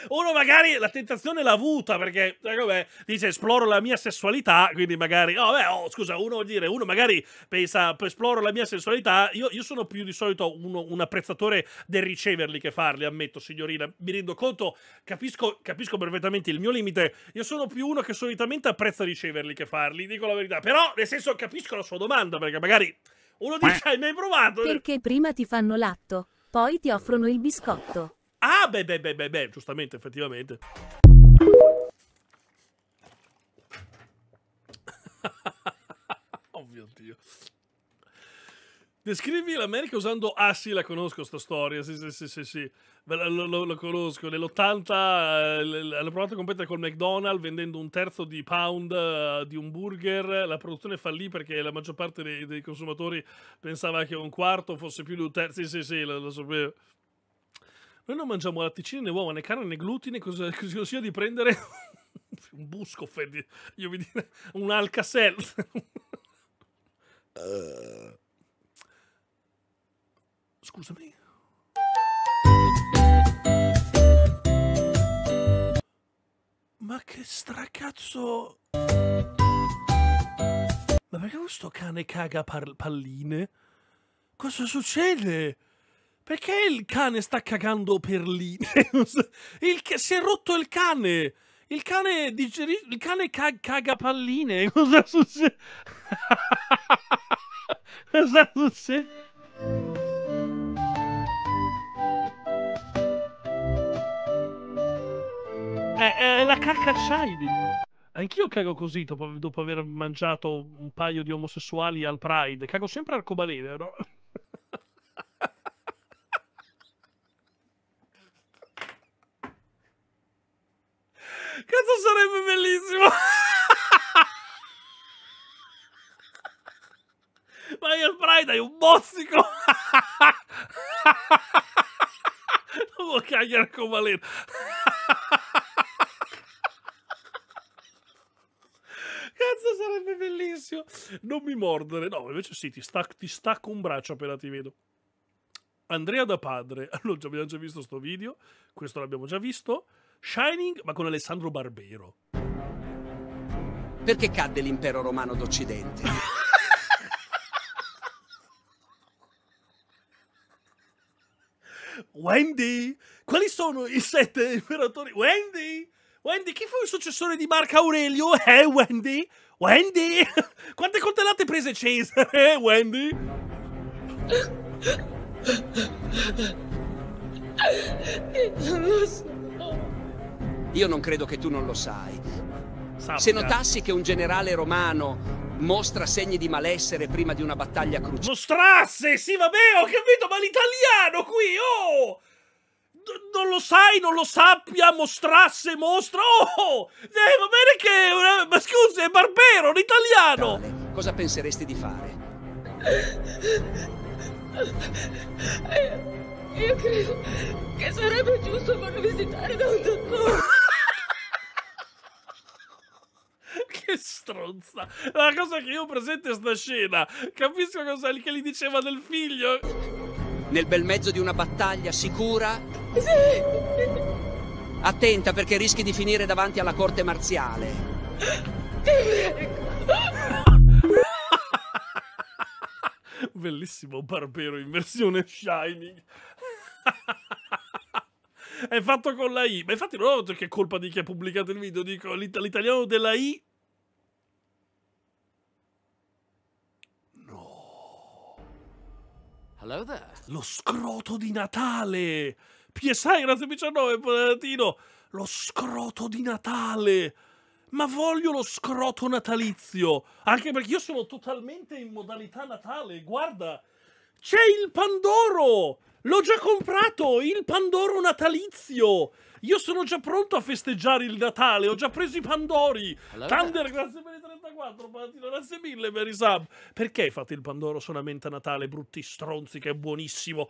S1: Uno magari la tentazione l'ha avuta perché, vabbè, dice esploro la mia sessualità, quindi magari, oh, beh, oh, scusa, uno vuol dire, uno magari pensa esploro la mia sessualità, io, io sono più di solito uno, un apprezzatore del riceverli che farli, ammetto signorina, mi rendo conto, capisco, capisco perfettamente il mio limite, io sono più uno che solitamente apprezza riceverli che farli, dico la verità, però nel senso capisco la sua domanda perché magari... Uno dice, hai mai provato? Perché
S2: prima ti fanno l'atto, poi ti offrono il biscotto.
S1: Ah, beh, beh, beh, beh, beh, giustamente, effettivamente. oh mio Dio. Descrivi l'America usando... Ah sì, la conosco sta storia, sì sì sì sì, sì. Lo, lo, lo, conosco. Nell'80 eh, hanno provato a competere col McDonald's vendendo un terzo di pound eh, di un burger. La produzione fallì perché la maggior parte dei, dei consumatori pensava che un quarto fosse più di un terzo. Sì sì sì, lo, lo sapevo. Noi non mangiamo latticini, né uova, né carne, né glutine, cosa così consiglio di prendere un busco, io vi direi, un alcacel. Eh. Scusami. Ma che stracazzo... Ma perché questo cane caga palline? Cosa succede? Perché il cane sta cagando per lì? Cioè, il che si è rotto il cane! Il cane, digeri- il cane ca caga palline! Cosa succede? Cosa succede?
S3: È, è la
S1: cacca shiny! Anch'io cago così dopo, dopo, aver mangiato un paio di omosessuali al Pride. Cago sempre arcobaleno, no? Cazzo sarebbe bellissimo. Vai al Pride dai un bozzico. Non vuoi cagliare con Valera. Cazzo sarebbe bellissimo. Non mi mordere. No, invece sì, ti stacco, ti stacco un braccio appena ti vedo. Andrea da padre, allora abbiamo già visto questo video, questo l'abbiamo già visto. Shining, ma con Alessandro Barbero. Perché cadde l'impero romano d'Occidente? Wendy, quali sono i sette imperatori? Wendy, Wendy, chi fu il successore di Marco Aurelio? Eh, Wendy, Wendy, quante coltellate prese Cesare? Eh, Wendy. Non lo so. Io non credo che tu non lo sai. Se notassi che un generale romano mostra segni di malessere prima di una battaglia cruciale. Mostrasse! Sì, vabbè, ho capito, ma l'italiano qui, oh! D non lo sai, non lo sappia, mostrasse, mostra, oh! Eh, va bene che... Ma scusi, è Barbero, l'italiano! Tale, cosa penseresti di fare? Io credo che sarebbe giusto farlo visitare da un dottore. che stronza! La cosa che io ho presente è sta scena, capisco cosa che gli diceva del figlio. Nel bel mezzo di una battaglia sicura? Sì! Attenta perché rischi di finire davanti alla
S2: corte marziale.
S1: Bellissimo Barbero in versione Shining. è fatto con la I. Ma infatti non ho detto che è colpa di chi ha pubblicato il video. Dico l'italiano della I. No. Hello there. Lo scroto di Natale. PSI 19, Patatino. Lo scroto di Natale. Ma voglio lo scroto natalizio. Anche perché io sono totalmente in modalità Natale. Guarda. C'è il Pandoro! L'ho già comprato il Pandoro natalizio. Io sono già pronto a festeggiare il Natale. Ho già preso i Pandori. Allora... Thunder, grazie per i 34. Palatino, grazie mille per i sub. Perché fate il Pandoro solamente a Natale, brutti stronzi, che è buonissimo.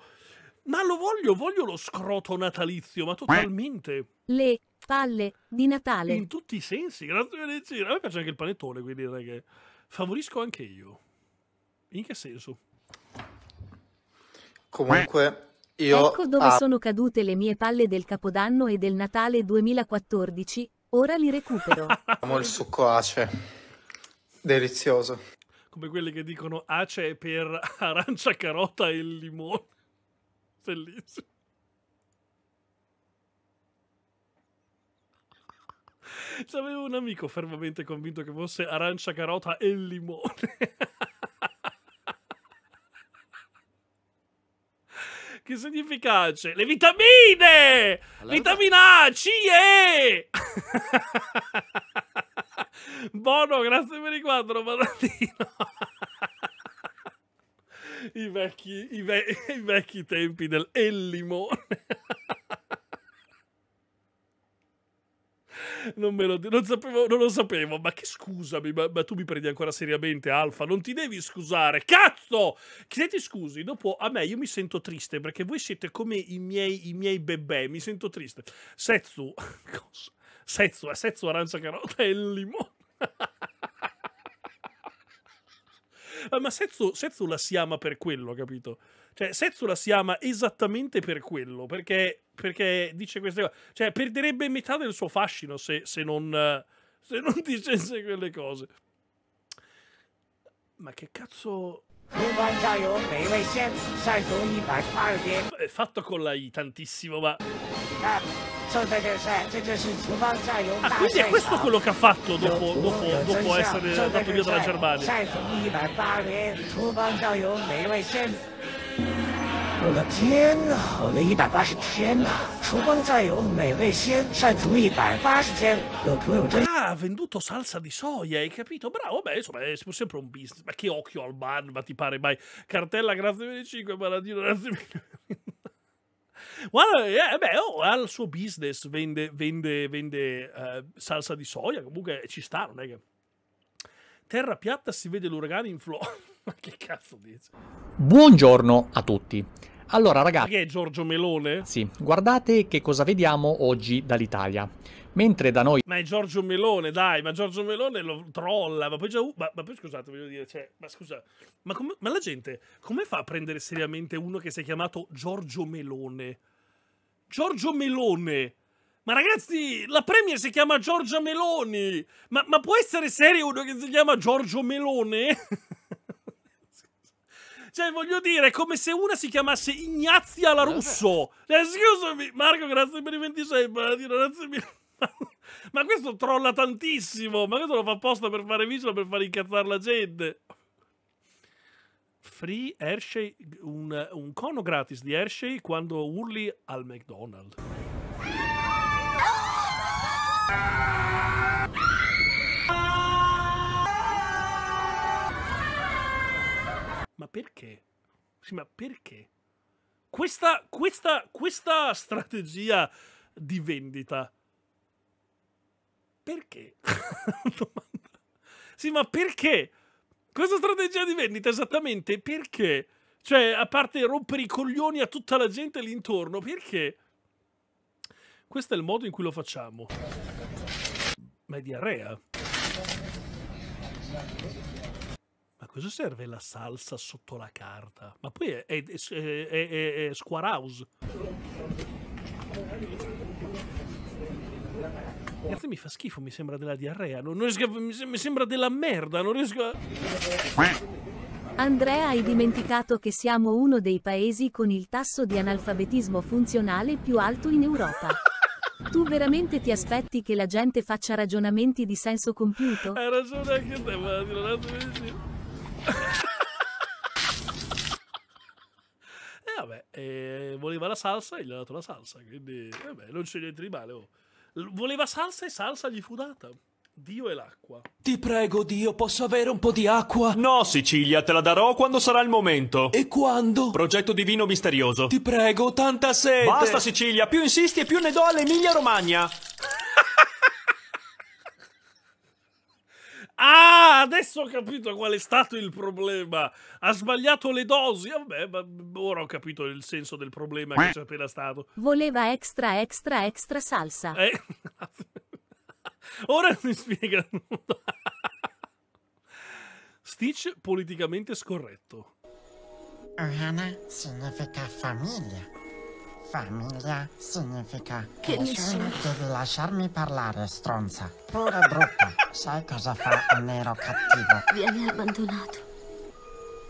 S1: Ma lo voglio, voglio lo scroto natalizio, ma totalmente.
S2: Le palle di Natale. In
S1: tutti i sensi, grazie per il giro. A me piace anche il panettone, quindi direi che favorisco anche io. In che senso? Comunque, io... Ecco dove ah. sono
S2: cadute le mie palle del Capodanno e del Natale 2014, ora li
S1: recupero.
S2: Amo il succo ace, delizioso.
S1: Come quelli che dicono ace per arancia, carota e limone. Bellissimo. C'avevo un amico fermamente convinto che fosse arancia, carota e limone. Che significa C? Le vitamine! Allora... Vitamina A, C e! Bono, grazie per il quadro, Maratino. I vecchi, i, ve i vecchi tempi del limone. non, me lo, non, sapevo, non lo sapevo. Ma che scusami, ma, ma tu mi prendi ancora seriamente, Alfa? Non ti devi scusare, cazzo! Se scusi, dopo a me io mi sento triste perché voi siete come i miei, i miei bebè. Mi sento triste. Setsu, cosa? Setsu, è setsu, arancia, carota e limone. Ah, ma Setsu, Setsu la si ama per quello, capito? Cioè, Setsula si ama esattamente per quello, perché, perché dice queste cose. Cioè, perderebbe metà del suo fascino se, se, non, se non dicesse quelle cose. Ma che cazzo... È fatto con la I tantissimo, ma... Ah, ah quindi è questo quello che ha fatto dopo, dopo, dopo essere andato via dalla Germania venduto salsa di soia, hai capito? Bravo, beh, insomma, è sempre un business. Ma che occhio al bar, ma ti pare mai? Cartella, grazie mille, 5, paradino, grazie mille. Guarda, eh, beh, oh, ha il suo business, vende, vende, vende eh, salsa di soia, comunque ci sta, non è che... Terra piatta si vede l'uragano in flow. Ma che cazzo dici? Buongiorno a tutti. Allora ragazzi... Che è Giorgio Melone? Sì, guardate che cosa vediamo oggi dall'Italia. Mentre da noi... Ma è Giorgio Melone, dai, ma Giorgio Melone lo trolla, ma poi già... Ma, ma poi scusate, voglio dire, cioè, ma scusa, ma, come, ma la gente come fa a prendere seriamente uno che si è chiamato Giorgio Melone? Giorgio Melone! Ma ragazzi, la Premier si chiama Giorgia Meloni! Ma, ma può essere serio uno che si chiama Giorgio Melone? Cioè, voglio dire, è come se una si chiamasse Ignazia la Russo. Cioè, scusami, Marco, grazie per i 26, Paladino, grazie mille. ma questo trolla tantissimo. Ma questo lo fa apposta per fare visita, per far incazzare la gente. Free Hershey, un, un cono gratis di Hershey quando urli al McDonald's. perché? Sì, ma perché? Questa, questa, questa strategia di vendita. Perché? sì, ma perché? Questa strategia di vendita esattamente perché? Cioè, a parte rompere i coglioni a tutta la gente lì intorno, perché? Questo è il modo in cui lo facciamo. Ma è diarrea cosa serve la salsa sotto la carta? Ma poi è, è, è, è, è Square House. Ragazzi, mi fa schifo, mi sembra della diarrea. Non, non riesco, mi sembra della merda, non riesco a...
S2: Andrea, hai dimenticato che siamo uno dei paesi con il tasso di analfabetismo funzionale più alto in Europa. Tu veramente ti aspetti che la gente faccia ragionamenti di senso compiuto? Hai
S1: ragione anche te, ma non e eh, vabbè, eh, voleva la salsa e gli ha dato la salsa, quindi vabbè, eh, non c'è niente di male. Oh. Voleva salsa e salsa gli fu data. Dio e l'acqua. Ti prego, Dio, posso avere un po' di acqua? No, Sicilia, te la darò quando sarà il momento. E quando? Progetto divino misterioso. Ti prego, tanta sete. Basta, Sicilia, più insisti e più ne do all'Emilia Romagna. Ah, adesso ho capito qual è stato il problema. Ha sbagliato le dosi. Ah, vabbè, ma ora ho capito il senso del problema che c'è appena stato.
S2: Voleva extra, extra, extra salsa.
S1: Eh, ora mi spiega. Stitch politicamente scorretto.
S2: Rana significa famiglia. Famiglia significa che nessuno deve lasciarmi parlare, stronza. Pura brutta. Sai cosa fa un nero cattivo? Vieni abbandonato.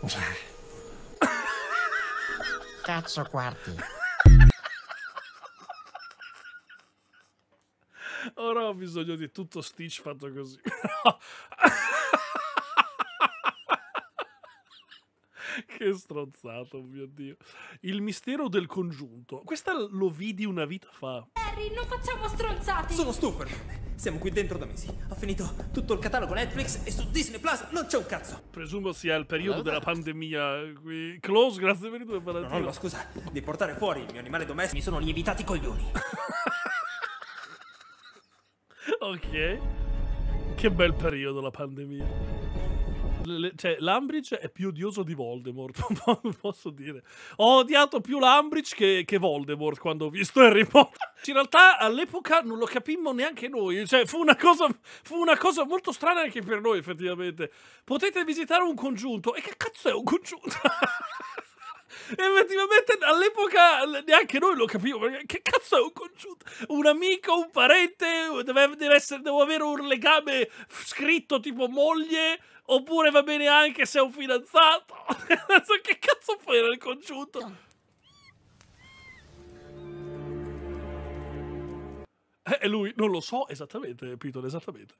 S1: Già. Cazzo guardi. Ora ho bisogno di tutto Stitch fatto così. che stronzato, mio Dio. Il mistero del congiunto. Questa lo vidi una vita fa. Harry, non facciamo stronzate! Sono stupor. Siamo qui dentro da mesi. Ho finito tutto il catalogo Netflix e su Disney Plus non c'è un cazzo. Presumo sia il periodo della pandemia. Qui. Close, grazie per i tuoi parati. No, no, no, scusa, di portare fuori il mio animale domestico mi sono lievitati i coglioni. ok. Che bel periodo la pandemia cioè, l'Ambridge è più odioso di Voldemort, posso dire. Ho odiato più l'Ambridge che, che, Voldemort quando ho visto Harry Potter. Cioè, in realtà all'epoca non lo capimmo neanche noi, cioè fu una, cosa, fu una cosa molto strana anche per noi effettivamente. Potete visitare un congiunto, e che cazzo è un congiunto? effettivamente all'epoca neanche noi lo capivamo. Che cazzo è un congiunto? Un amico, un parente? Deve, deve essere, devo avere un legame scritto tipo moglie? Oppure va bene anche se è un fidanzato? che cazzo fa il congiunto? Eh, e lui non lo so esattamente, Piton, esattamente.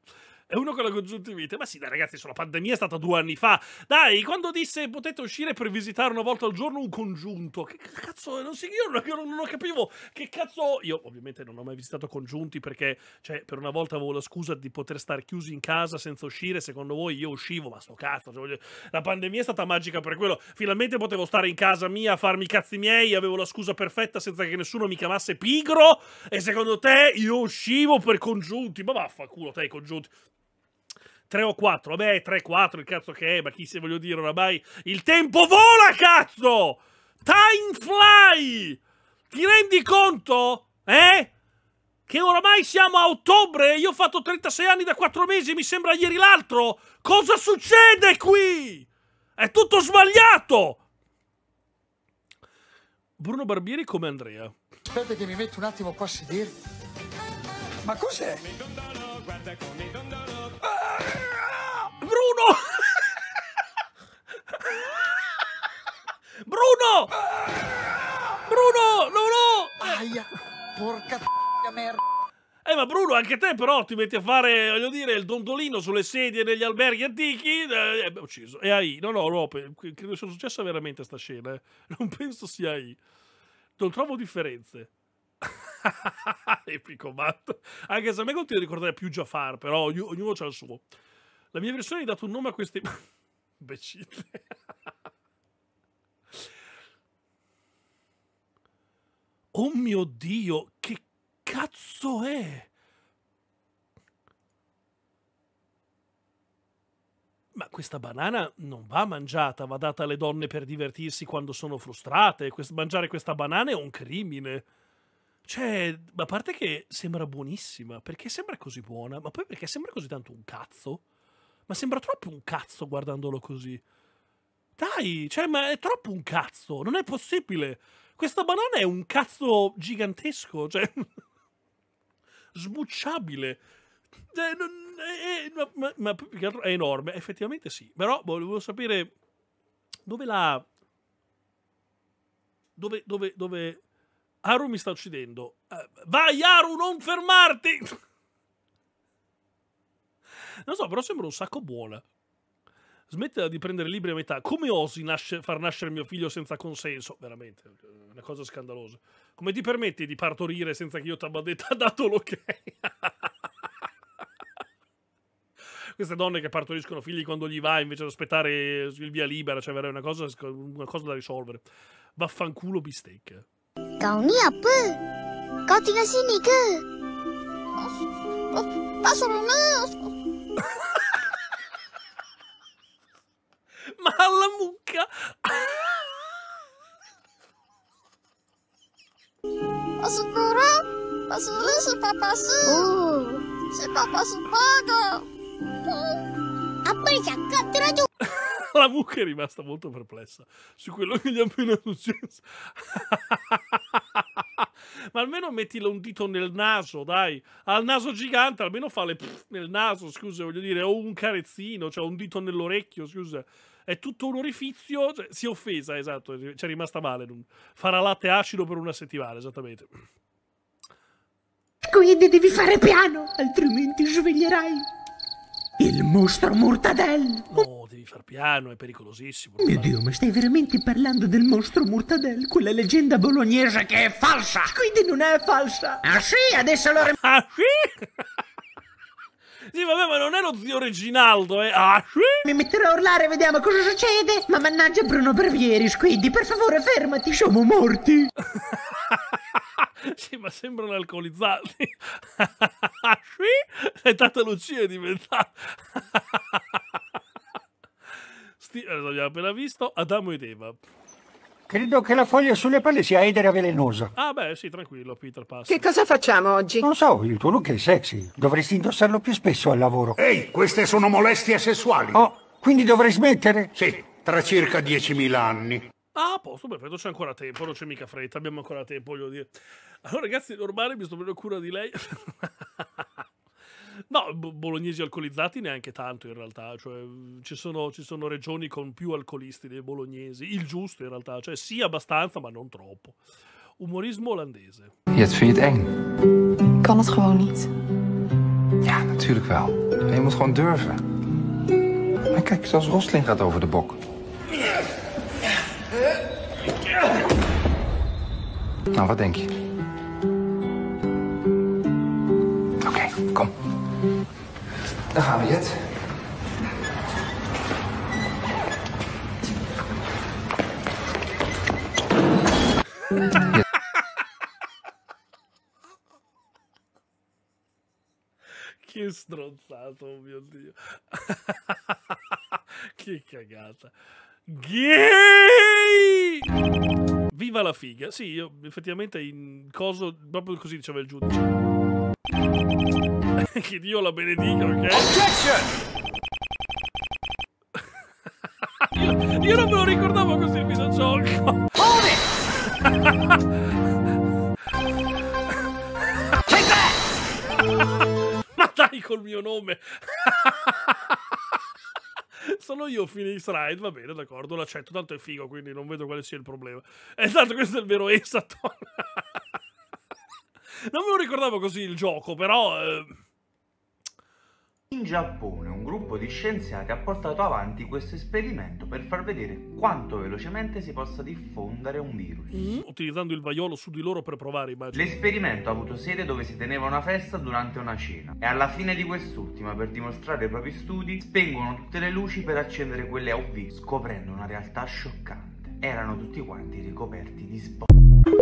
S1: È uno con la congiuntivite. Ma sì, dai, ragazzi, sulla pandemia è stata due anni fa. Dai, quando disse potete uscire per visitare una volta al giorno un congiunto. Che cazzo, non si, io, io non, non, capivo. Che cazzo. Io ovviamente non ho mai visitato congiunti perché, cioè, per una volta avevo la scusa di poter stare chiusi in casa senza uscire. Secondo voi io uscivo, ma sto cazzo. Cioè, voglio... La pandemia è stata magica per quello. Finalmente potevo stare in casa mia a farmi i cazzi miei. Avevo la scusa perfetta senza che nessuno mi chiamasse pigro. E secondo te io io uscivo per congiunti, ma vaffanculo te i congiunti. 3 o 4, vabbè 3, o 4, il cazzo che è, ma chi se voglio dire oramai, il tempo vola cazzo! Time fly! Ti rendi conto? Eh? Che oramai siamo a ottobre io ho fatto 36 anni da 4 mesi, mi sembra ieri l'altro. Cosa succede qui? È tutto sbagliato! Bruno Barbieri come Andrea. Aspetta che mi metto un attimo qua a sedere. Ma cos'è? Bruno! Bruno! Bruno! No, no! Aia! Porca merda! Eh ma Bruno anche te però ti metti a fare, voglio dire, il dondolino sulle sedie negli alberghi antichi eh, eh beh, ucciso. E AI, no no, no credo sia successa veramente sta scena, eh. non penso sia AI. Non trovo differenze. Epico matto Anche se a me continua a ricordare più Jafar, però ogn ognuno c'ha il suo. La mia versione ha dato un nome a questi... Imbecille. oh mio Dio, che cazzo è? ma questa banana non va mangiata, va data alle donne per divertirsi quando sono frustrate. mangiare questa banana è un crimine. Cioè, a parte che sembra buonissima, perché sembra così buona, ma poi perché sembra così tanto un cazzo? Ma sembra troppo un cazzo guardandolo così. Dai, cioè, ma è troppo un cazzo, non è possibile. Questa banana è un cazzo gigantesco, cioè... sbucciabile. Cioè, È, è, è, ma, ma è enorme, effettivamente sì. Però volevo sapere dove la... Dove, dove, dove Haru mi sta uccidendo. Eh, vai Haru, non fermarti! non so, però sembra un sacco buona. Smettila di prendere libri a metà. Come osi nasce, far nascere mio figlio senza consenso? Veramente, una cosa scandalosa. Come ti permetti di partorire senza che io ti abbia detto, dato l'ok? Queste donne che partoriscono figli quando gli va invece di aspettare il via libera, cioè è una cosa, una cosa da risolvere. Vaffanculo bistecca.
S3: Kau ni apa? Kau tinggal sini ke? Oh, tak serena. Malam muka. Pasu kura. Pasu ni sepa pasu. Sepa pasu baga. Apa yang cakap, Tiraju? Hahaha.
S1: la mucca è rimasta molto perplessa su quello che gli è appena successo. Ma almeno mettile un dito nel naso, dai. Al naso gigante, almeno fa le pff nel naso, scusa, voglio dire, o un carezzino, cioè un dito nell'orecchio, scusa. È tutto un orifizio, cioè, si è offesa, esatto, c'è rimasta male. Farà latte acido per una settimana, esattamente.
S2: Quindi devi fare piano, altrimenti sveglierai
S1: il mostro
S2: mortadello.
S1: No devi far piano, è pericolosissimo. Mio
S2: Dio, ma stai veramente parlando del mostro Murtadel, quella leggenda bolognese che è falsa? Quindi non è falsa. Ah sì, adesso allora... Ah sì?
S1: Sì, vabbè, ma non è lo zio Reginaldo, eh. Ah, sì?
S2: Mi metterò a urlare, vediamo cosa succede. Ma mannaggia Bruno Brevieris, quindi per favore fermati, siamo morti.
S1: sì, ma sembrano alcolizzati. Ah, sì? E Tata Lucia è diventata... Sti- eh, abbiamo appena visto Adamo ed Eva.
S3: Credo che la foglia sulle palle sia edera velenosa.
S1: Ah beh, sì, tranquillo, Peter Pass.
S3: Che
S4: cosa facciamo oggi? Non so, il tuo look è sexy. Dovresti indossarlo più spesso al lavoro. Ehi,
S3: queste sono molestie sessuali. Oh, quindi dovrei smettere? Sì, tra circa 10.000 anni.
S1: Ah, a posto, perfetto, c'è ancora tempo, non c'è mica fretta, abbiamo ancora tempo, voglio dire. Allora ragazzi, normale, mi sto prendendo cura di lei. No, bolognesi alcolizzati neanche tanto in realtà, cioè, mhmm, ci, sono, ci sono, regioni con più alcolisti dei bolognesi, il giusto in realtà, cioè sì abbastanza ma non troppo. Umorismo olandese.
S4: Jetzt vind je het eng. Kan het gewoon niet. Ja, natuurlijk wel. Je moet gewoon durven. Maar kijk, zelfs Rosling gaat over de bok. Nou, wat denk je?
S3: Oké, okay, kom. Daar gaan we, Jet.
S1: che stronzato, oh mio Dio. che cagata. Gay! Viva la figa. Sì, io effettivamente in coso, proprio così diceva il giudice. che Dio la benedica, ok? Objection! io, non me lo ricordavo così il videogioco. Hold it! Ma dai col mio nome! Sono io Phoenix Ride, va bene, d'accordo, l'accetto, tanto è figo, quindi non vedo quale sia il problema. E eh, tanto questo è il vero Esaton. Non me lo ricordavo così il gioco, però... Eh... In Giappone un gruppo di scienziati ha portato avanti questo esperimento per far vedere quanto velocemente si possa diffondere un virus. Mm -hmm. Utilizzando il vaiolo su di loro per provare, immagino. L'esperimento ha avuto sede dove si teneva una festa durante una cena e alla fine di quest'ultima,
S2: per dimostrare i propri studi, spengono tutte le luci per accendere quelle a UV, scoprendo una realtà
S1: scioccante. Erano tutti quanti ricoperti di spot.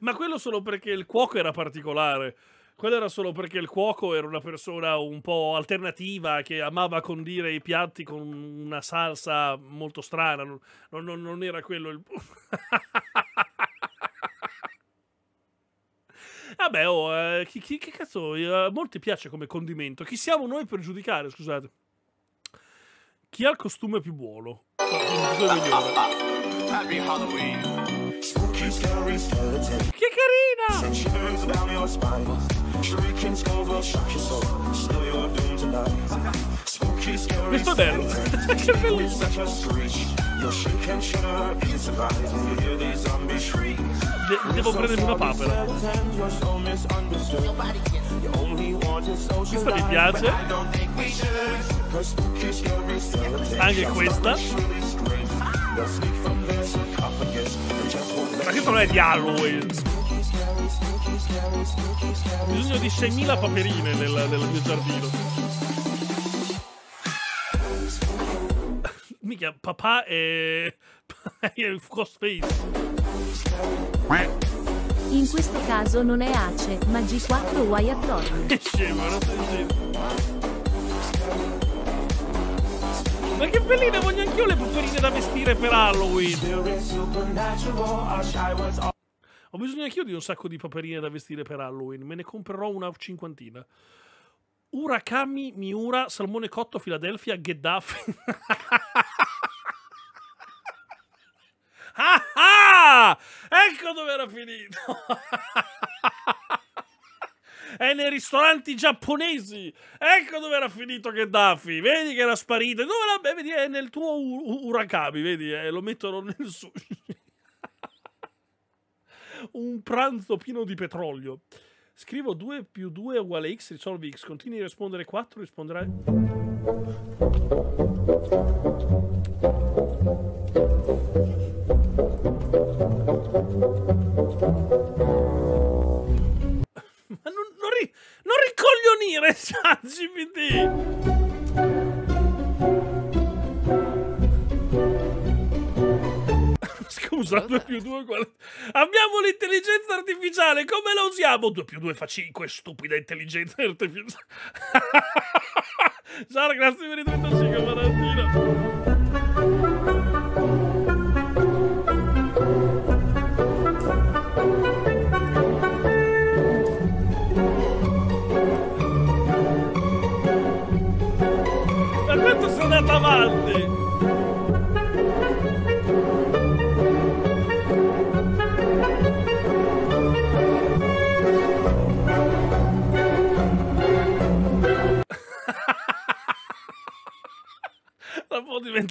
S1: ma quello solo perché il cuoco era particolare. Quello era solo perché il cuoco era una persona un po' alternativa che amava condire i piatti con una salsa molto strana. Non, non, non era quello il. Vabbè, oh, eh, chi, chi, che cazzo. Eh, a molti piace come condimento. Chi siamo noi per giudicare? Scusate. Chi ha il costume più buono?
S3: Happy Halloween. Spooky, scary skeleton. Send shivers down your spine. Shrieking skulls will shock your soul. Still tonight. Questo è bello. che bellissimo.
S1: De- devo prendere una papera. Questa mi piace. Anche questa. Ma che non è di Halloween. Ho bisogno di 6.000 paperine nel, nel mio giardino. mica papà è... e Cosface.
S2: In questo caso non è Ace, ma G4 Wyatt Thorn.
S1: Che scemo, non stai dicendo. Ma che belline, voglio anch'io le pupperine da vestire per Halloween. Ho bisogno anch'io di un sacco di paperine da vestire per Halloween, me ne comprerò una cinquantina. Urakami, Miura, Salmone Cotto, Filadelfia, Gheddafi. ah, ah! Ecco dove era finito! È nei ristoranti giapponesi! Ecco dove era finito Gheddafi! Vedi che era sparito! Dove la... Eh, vedi, è nel tuo Urakami, vedi? Eh, lo mettono nel sushi. Un pranzo pieno di petrolio. Scrivo 2 più 2 uguale x, risolvi x, continui a rispondere 4, risponderai... Ma non, non, ri, non ricoglionire, ChatGPT! Scusa, 2 più 2 uguale... Abbiamo l'intelligenza artificiale, come la usiamo? 2 più 2 fa 5, stupida intelligenza artificiale. Ciao ragazzi, per i 35, Valentina. andato avanti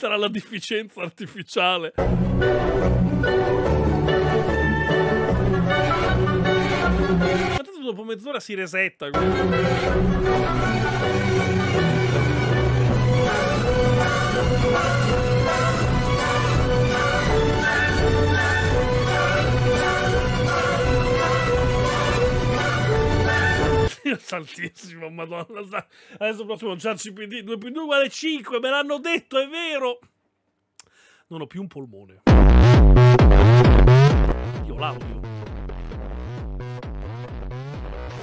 S1: c'era la deficienza artificiale. Guardate,
S3: dopo mezz'ora si resetta. Guarda.
S1: Dio santissimo, madonna. Adesso prossimo già CPD 2 più 2 uguale 5, me l'hanno detto, è vero. Non ho più un polmone. Io l'audio.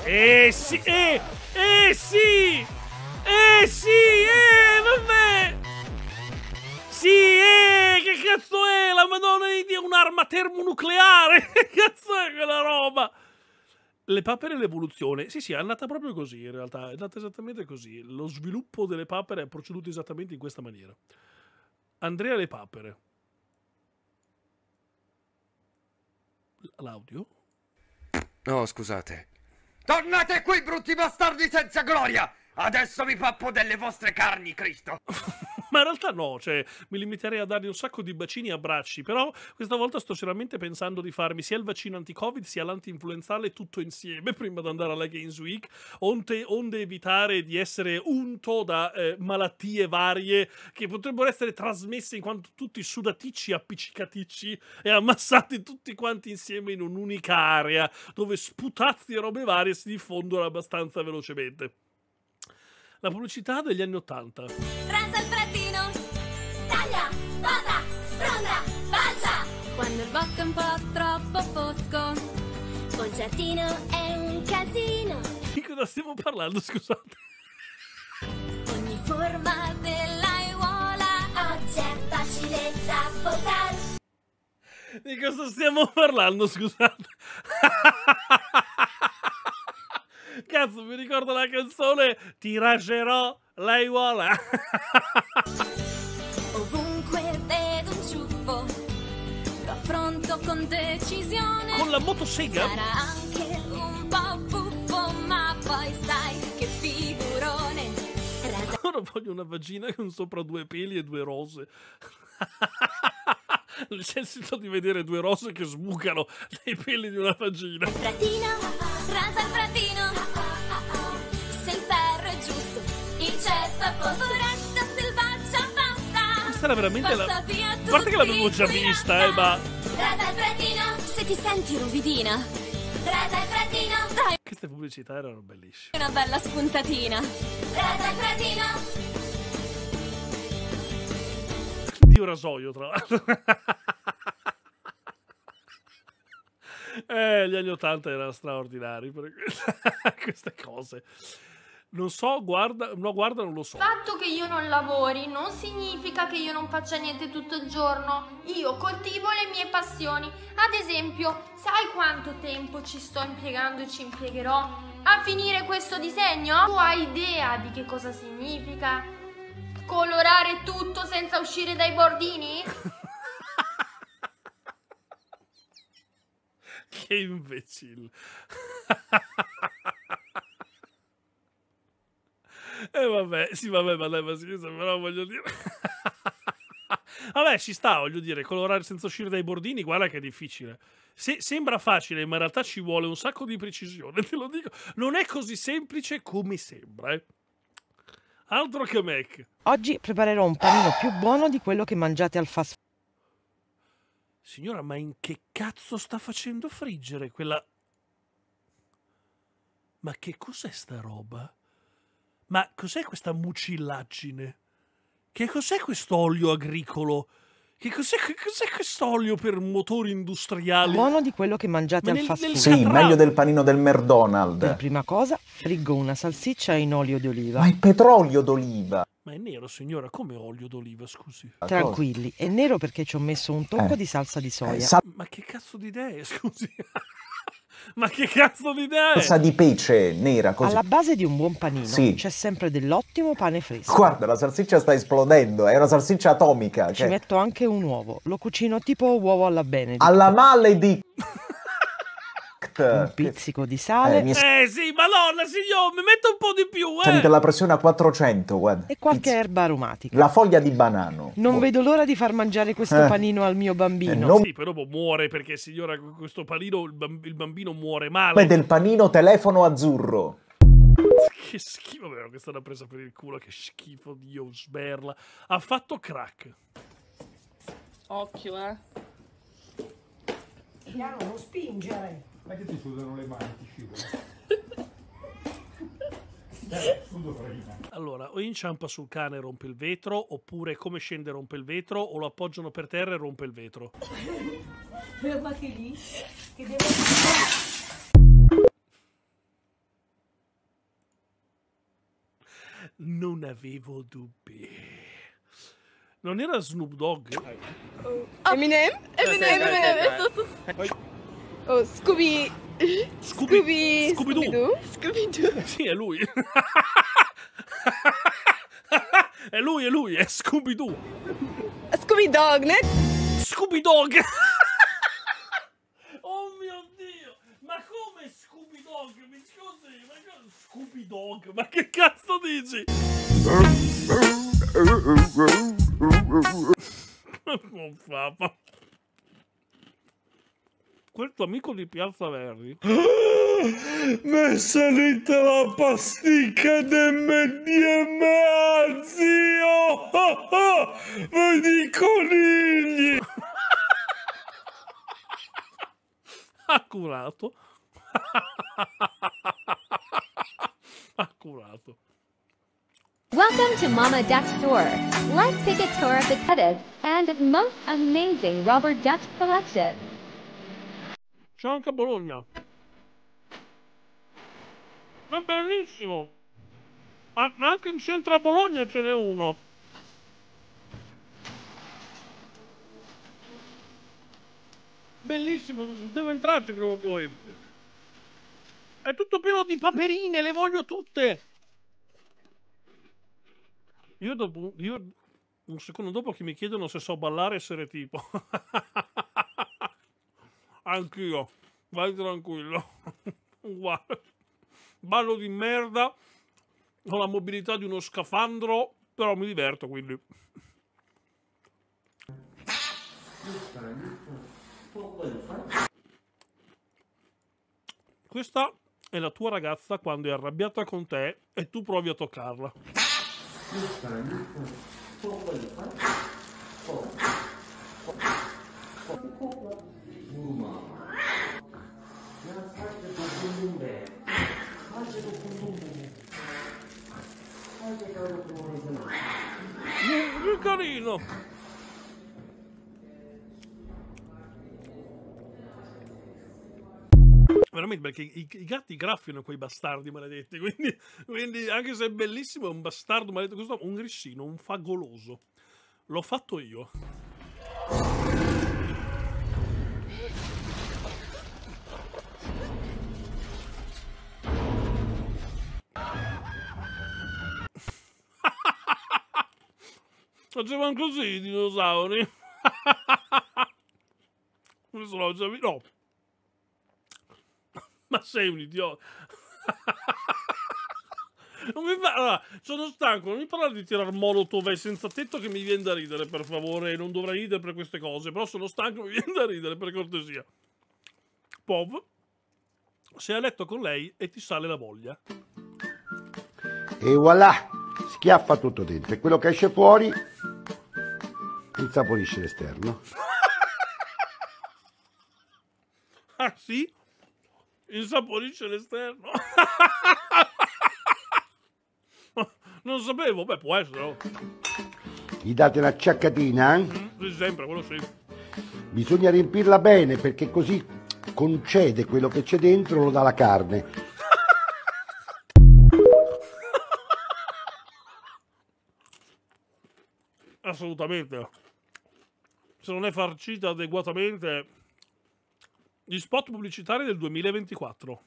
S1: Eh sì, eh, eh sì, eh sì, eh, vabbè. Sì, eh, che cazzo è? La madonna di Dio, un'arma termonucleare. che cazzo è quella roba? le papere e l'evoluzione, sì sì, è andata proprio così in realtà, è andata esattamente così, lo sviluppo delle papere è proceduto esattamente in questa maniera. Andrea le papere. L'audio?
S3: No, scusate. Tornate qui, brutti bastardi senza gloria! Adesso vi pappo delle vostre carni,
S1: Cristo! Ma in realtà no, cioè, mi limiterei a dargli un sacco di bacini e abbracci, però questa volta sto seriamente pensando di farmi sia il vaccino anti-covid sia l'anti-influenzale tutto insieme prima di andare alla Games Week, onde, onde evitare di essere unto da eh, malattie varie che potrebbero essere trasmesse in quanto tutti sudaticci, appiccicaticci e ammassati tutti quanti insieme in un'unica area dove sputazzi e robe varie si diffondono abbastanza velocemente la pubblicità degli anni Ottanta.
S2: Razza il brattino, taglia, bada, stronda, balza! Quando il bosco è un po' troppo fosco, concertino è un casino.
S1: Di cosa stiamo parlando, scusate?
S2: Ogni forma dell'aiuola ha certa ciletta potaglia.
S1: Di cosa stiamo parlando, scusate? Cazzo, mi ricordo la canzone Ti raggerò, lei l'aiuola.
S4: Ovunque vedo un ciuffo, lo affronto con decisione. Con la
S1: motosega? Sarà
S4: anche un po'
S1: buffo, ma poi sai che figurone. Ora voglio una vagina con sopra due peli e due rose. nel senso di vedere due rose che sbucano dai peli di una vagina. Fratino,
S2: rasa il fratino. capo, Questa era veramente la. A parte che l'avevo
S1: già vista, eh, ma.
S2: Rasa il fratino, se ti senti ruvidina. Rasa il fratino, dai. Queste
S1: pubblicità erano
S2: bellissime. Una bella spuntatina. Rasa il fratino.
S1: Dio rasoio, tra l'altro. Eh, gli anni 80 erano straordinari per queste cose non so, guarda, no, guarda, non lo so. Il fatto
S4: che io non lavori non significa che io non faccia niente tutto il giorno. Io coltivo le mie passioni. Ad esempio, sai quanto tempo ci sto impiegando e ci impiegherò a finire questo disegno? Tu hai idea di che cosa significa colorare tutto senza uscire dai bordini?
S1: che imbecille. E eh, vabbè, sì, vabbè, ma dai, ma scusa, però voglio dire... vabbè, ci sta, voglio dire, colorare senza uscire dai bordini, guarda che è difficile. Se, sembra facile, ma in realtà ci vuole un sacco di precisione, te lo dico. Non è così semplice come sembra, eh. Altro che Mac.
S2: Oggi preparerò un panino più buono di quello che mangiate al fast food.
S1: Signora, ma in che cazzo sta facendo friggere quella... Ma che cos'è sta roba? ma cos'è questa mucillaggine? Che cos'è quest'olio agricolo? Che cos'è, cos'è quest'olio per motori industriali? Buono di quello che mangiate ma al fast food. Sì, meglio del
S2: panino del McDonald's. Per prima cosa, friggo una salsiccia in olio d'oliva. Ma è petrolio d'oliva! Ma è
S1: nero, signora, come olio d'oliva, scusi? Tranquilli,
S2: è nero perché ci ho messo un tocco eh. di salsa di soia. Eh, sa
S1: ma che cazzo di idee, scusi? Ma che cazzo di idea Cosa di
S2: pece nera così. Alla
S1: base di un buon panino sì. c'è sempre dell'ottimo pane fresco. Guarda,
S2: la salsiccia sta esplodendo, è una salsiccia atomica. Ci che... Cioè metto anche un uovo, lo cucino tipo uovo alla bene. Alla male di... Un pizzico di sale. Eh, mi... eh
S1: sì, madonna, signore, mi metto un po' di più, cioè, eh.
S2: Sente la pressione a 400, guarda.
S1: E qualche Pizz... erba aromatica. La foglia di banano.
S2: Non Buon. vedo l'ora di far mangiare questo eh. panino al mio bambino. Eh, non... Sì, però
S1: muore perché, signora, con questo panino il, bambino muore male. Poi del
S2: panino telefono azzurro.
S1: Che schifo, vero? Questa è una presa per il culo, che schifo, Dio, sberla. Ha fatto crack. Occhio, eh. Piano, non spingere. Ma che ti sudano le mani, ti scivola.
S3: Eh,
S1: allora, o inciampa sul cane e rompe il vetro, oppure come scende rompe il vetro, o lo appoggiano per terra e rompe il vetro.
S3: Vero anche lì? Che devo...
S1: Non avevo dubbi. Non era Snoop Dogg?
S4: Oh. Eminem? Eh, Eminem,
S1: Eminem, Eminem. Oh, Scooby... Scooby... Scooby... Scooby-Doo? Scooby-Doo? Sì, è lui. è lui, è lui, è Scooby-Doo. Scooby-Dog, ne? Scooby-Dog! oh mio Dio! Ma come Scooby-Dog? Mi scusi, ma cosa... Scooby-Dog? Ma che cazzo dici? non fa, questo amico di Piazza Verri.
S3: Mi è salita la pasticca del MDMA, zio!
S1: Vedi i conigli! Accurato. Accurato.
S2: Welcome to Mama Duck's store. Let's take a tour of the cutted and most amazing rubber duck collection.
S1: C'è anche Bologna. Ma è bellissimo! Ma anche in centro a Bologna ce n'è uno. Bellissimo, devo entrarci prima o È tutto pieno di paperine, le voglio tutte. Io dopo, io un secondo dopo che mi chiedono se so ballare essere tipo. Anch'io, vai tranquillo. Uguale. Ballo di merda, ho la mobilità di uno scafandro, però mi diverto quindi. Questa è la tua ragazza quando è arrabbiata con te e tu provi a toccarla. carino! Veramente, perché i, i gatti graffiano quei bastardi maledetti, quindi, quindi, anche se è bellissimo è un bastardo maledetto, questo un grissino, un fagoloso. L'ho fatto io. Facevano così i dinosauri. Questo l'ho già visto. No. Ma sei un idiota. non mi fa... Allora, sono stanco, non mi parlare di tirar molotov ai senza tetto che mi viene da ridere, per favore. Non dovrei ridere per queste cose, però sono stanco, mi viene da ridere, per cortesia. Pov, sei a letto con lei e ti sale la voglia.
S3: E voilà! schiaffa tutto dentro e quello che esce fuori insaporisce l'esterno.
S1: ah sì? Insaporisce l'esterno? non sapevo, beh può essere. Oh.
S3: Gli date una ciaccatina? Eh? Mm,
S1: sì, sempre, quello sì.
S3: Bisogna riempirla bene perché così concede quello che c'è dentro, lo dà la carne
S1: assolutamente. Se non è farcita adeguatamente, gli spot pubblicitari del 2024.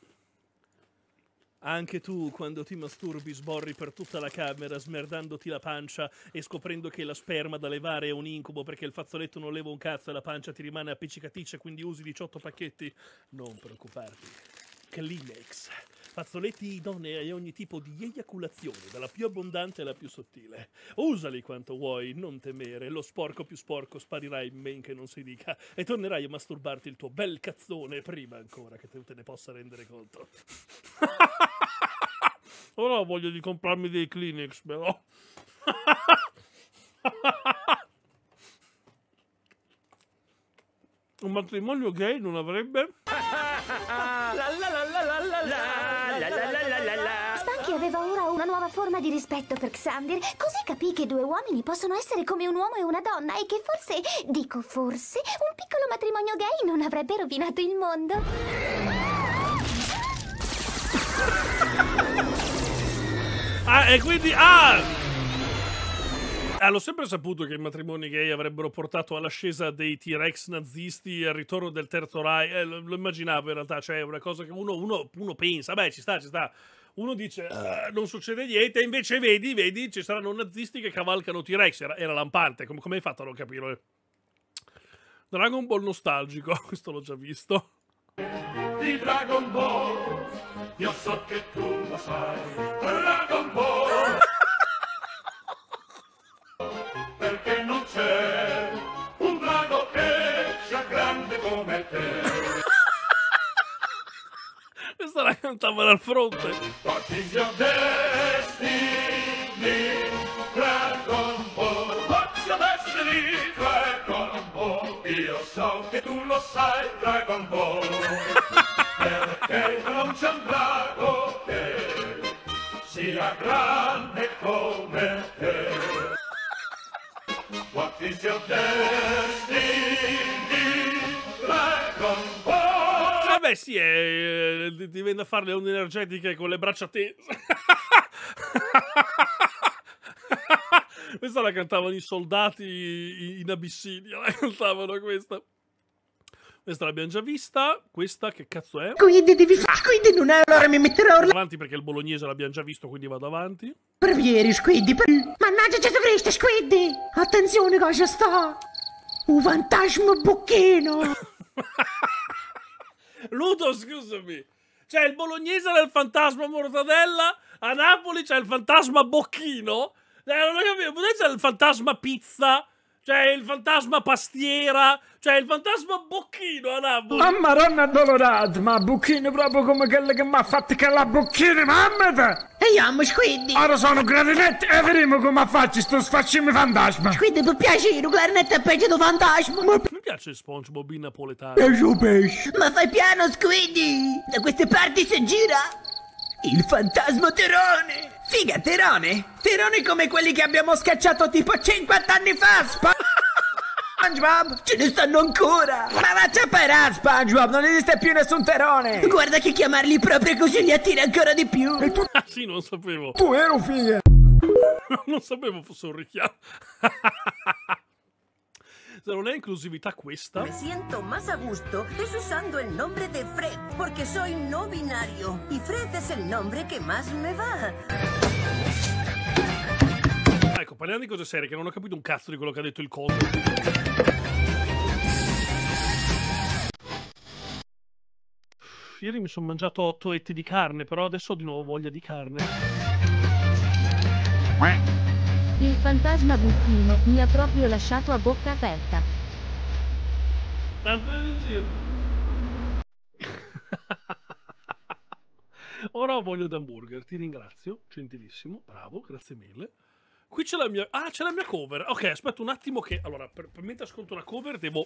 S1: Anche tu, quando ti masturbi, sborri per tutta la camera, smerdandoti la pancia e scoprendo che la sperma da levare è un incubo perché il fazzoletto non leva un cazzo e la pancia ti rimane appiccicaticcia, quindi usi 18 pacchetti. Non preoccuparti. Kleenex fazzoletti idonei a ogni tipo di eiaculazione, dalla più abbondante alla più sottile. Usali quanto vuoi, non temere, lo sporco più sporco sparirà in men che non si dica e tornerai a masturbarti il tuo bel cazzone prima ancora che tu te ne possa rendere conto. Ora ho voglia di comprarmi dei Kleenex, però. Un matrimonio gay non avrebbe...
S3: la la la
S2: la la la la una nuova forma di rispetto per Xander, così capì che due uomini possono essere come un uomo e una donna e che forse, dico forse, un piccolo matrimonio gay non avrebbe rovinato il mondo.
S1: Ah, e quindi... Ah! Hanno ah, sempre saputo che i matrimoni gay avrebbero portato all'ascesa dei T-Rex nazisti e al ritorno del Terzo Rai. Eh, lo, lo, immaginavo in realtà, cioè è una cosa che uno, uno, uno pensa, beh ci sta, ci sta uno dice uh, non succede niente, e invece vedi, vedi, ci saranno nazisti che cavalcano T-Rex, era, era, lampante, come, come hai fatto a non capirlo? Dragon Ball nostalgico, questo l'ho già visto. Di Dragon Ball, io so che tu lo sai, Dragon Ball. questa la cantavano al fronte. Partigian Destiny, Dragon
S3: Ball. What's your destiny, Dragon Ball? Io so che tu lo sai, Dragon Ball. Perché non c'è un drago che sia grande come te.
S1: What is your
S3: destiny?
S1: Eh sì, è... ti eh, vendo a fare le onde energetiche con le braccia tese. questa la cantavano i soldati in Abissinia, la eh, cantavano questa. Questa l'abbiamo già vista, questa che cazzo è? Quindi devi fare,
S2: quindi non è allora mi metterò
S1: orla... Avanti perché il bolognese l'abbiamo già visto, quindi vado avanti.
S2: Per squiddi, per...
S1: Mannaggia ci dovresti,
S2: squiddi! Attenzione cosa sta! Un fantasma bocchino!
S1: Ludo, scusami. C'è il bolognese del fantasma mortadella, a Napoli c'è il fantasma bocchino, eh, non ho capito, c'è il fantasma pizza, c'è il fantasma pastiera, c'è il fantasma bocchino a Napoli. Mamma nonna dolorata, ma bocchino proprio come quello che mi ha fatto che la bocchina, mamma te! E io squiddi! Ora sono clarinetto e vedremo come faccio sto sfaccimi
S2: fantasma! Squiddi, per piacere, clarinetto è peggio di fantasma! Ma
S1: piace SpongeBob in napoletano.
S2: Ma fai piano, Squiddy! Da queste parti si gira! Il fantasma Terone! Figa, Terone! Terone come quelli che abbiamo scacciato tipo 50 anni fa! Sp- SpongeBob! Ce ne stanno ancora! Ma la ciapperà SpongeBob! Non esiste più nessun terone! Guarda che chiamarli proprio così li attira ancora di
S1: più! E tu, Ah sì, non sapevo. tu ero figa! Non sapevo fosse un richiamo. non è inclusività questa. Me siento más a
S2: gusto es usando el nombre de Fred, porque soy no binario. Y Fred es el nombre que más me va.
S1: Ecco, parliamo di cose serie, che non ho capito un cazzo di quello che ha detto il coso. ieri mi sono mangiato otto etti di carne, però adesso ho di nuovo voglia di carne.
S2: Il fantasma Buffino mi ha proprio lasciato a bocca aperta.
S1: Ora voglio d'hamburger, ti ringrazio, gentilissimo, bravo, grazie mille. Qui c'è la mia... Ah, c'è la mia cover. Ok, aspetta un attimo che... Allora, per, per mentre ascolto la cover devo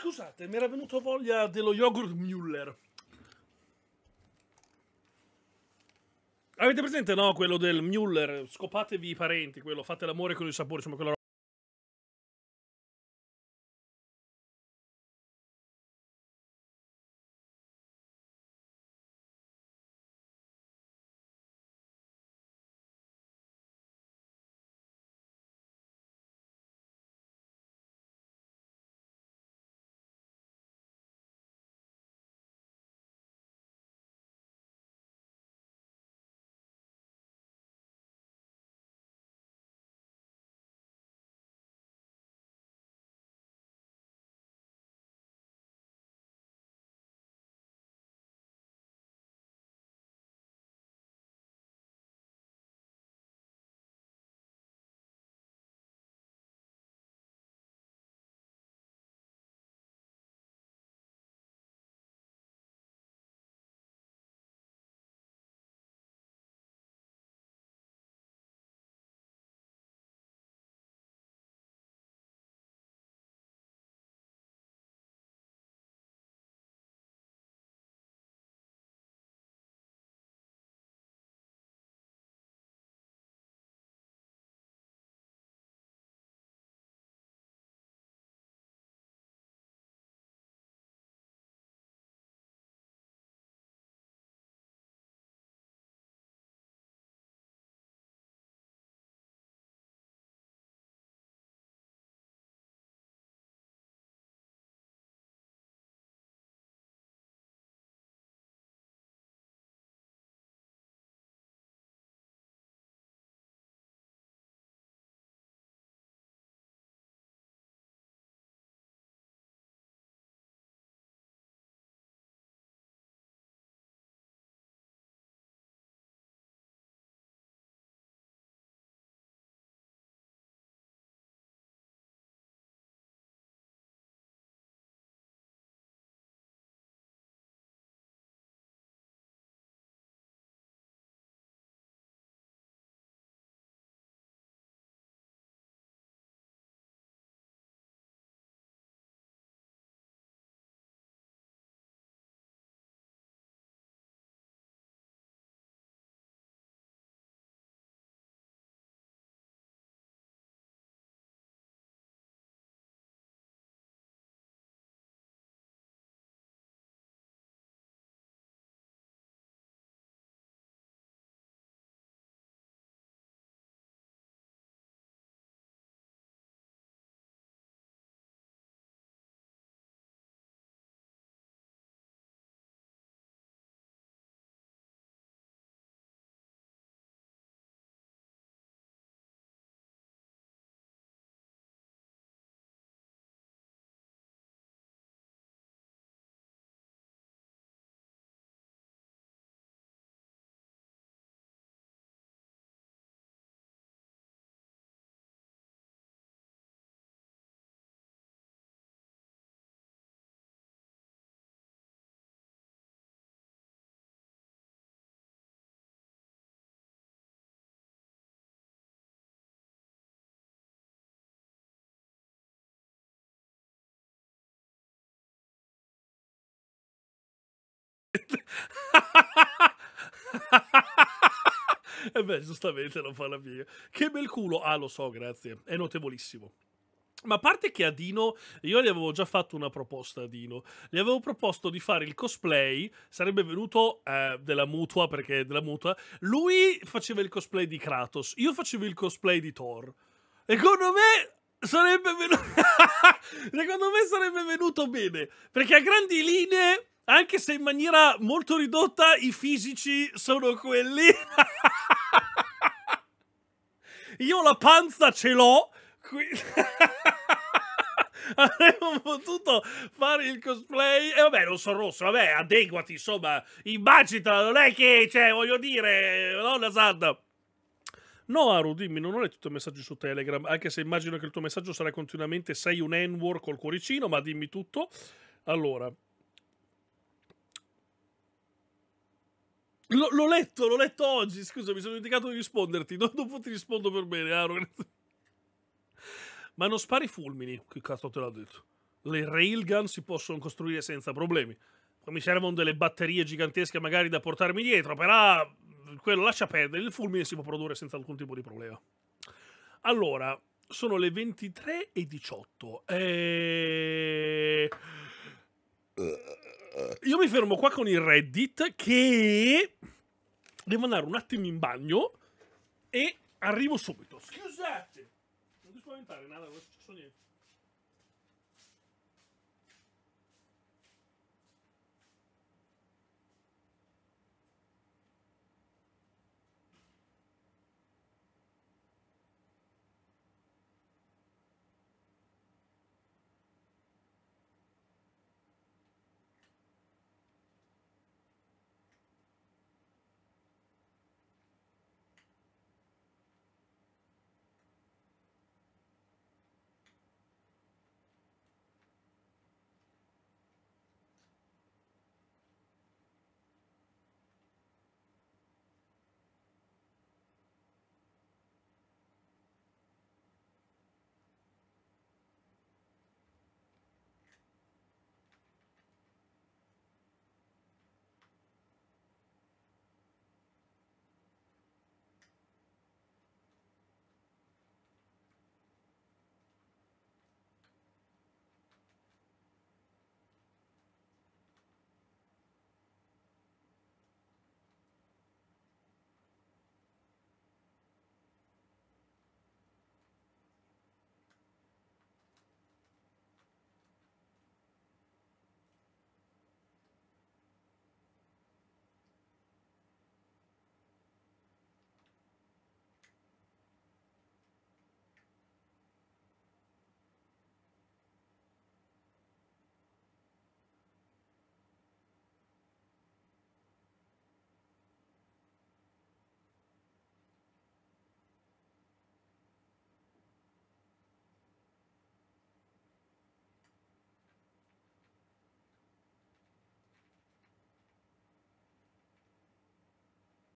S1: Scusate, mi era venuto voglia dello yogurt Müller. Avete presente, no? Quello del Müller, scopatevi i parenti, quello, fate l'amore con i sapori, insomma, quella e eh beh, giustamente non fa la mia. Che bel culo. Ah, lo so, grazie. È notevolissimo. Ma a parte che a Dino, io gli avevo già fatto una proposta a Dino, gli avevo proposto di fare il cosplay, sarebbe venuto eh, della mutua perché è della mutua, lui faceva il cosplay di Kratos, io facevo il cosplay di Thor. Secondo me sarebbe venuto... Secondo me sarebbe venuto bene, perché a grandi linee anche se in maniera molto ridotta i fisici sono quelli. Io la panza ce l'ho, quindi... avremmo potuto fare il cosplay. E eh, vabbè, non sono rosso, vabbè, adeguati, insomma, immaginatela, non è che, cioè, voglio dire, Madonna santa. No, Aru, dimmi, non ho letto i messaggi su Telegram, anche se immagino che il tuo messaggio sarà continuamente sei un n col cuoricino, ma dimmi tutto. Allora, l'ho letto, l'ho letto oggi. Scusa, mi sono dimenticato di risponderti. No, dopo ti rispondo per bene, Aaron. Ma non spari fulmini. Che cazzo te l'ho detto? Le railgun si possono costruire senza problemi. Mi servono delle batterie gigantesche magari da portarmi dietro, però quello lascia perdere. Il fulmine si può produrre senza alcun tipo di problema. Allora, sono le 23 e 18. E... Eh, io mi fermo qua con il Reddit che devo andare un attimo in bagno e arrivo subito. Scusate! Non ti spaventare, nada, non è successo niente.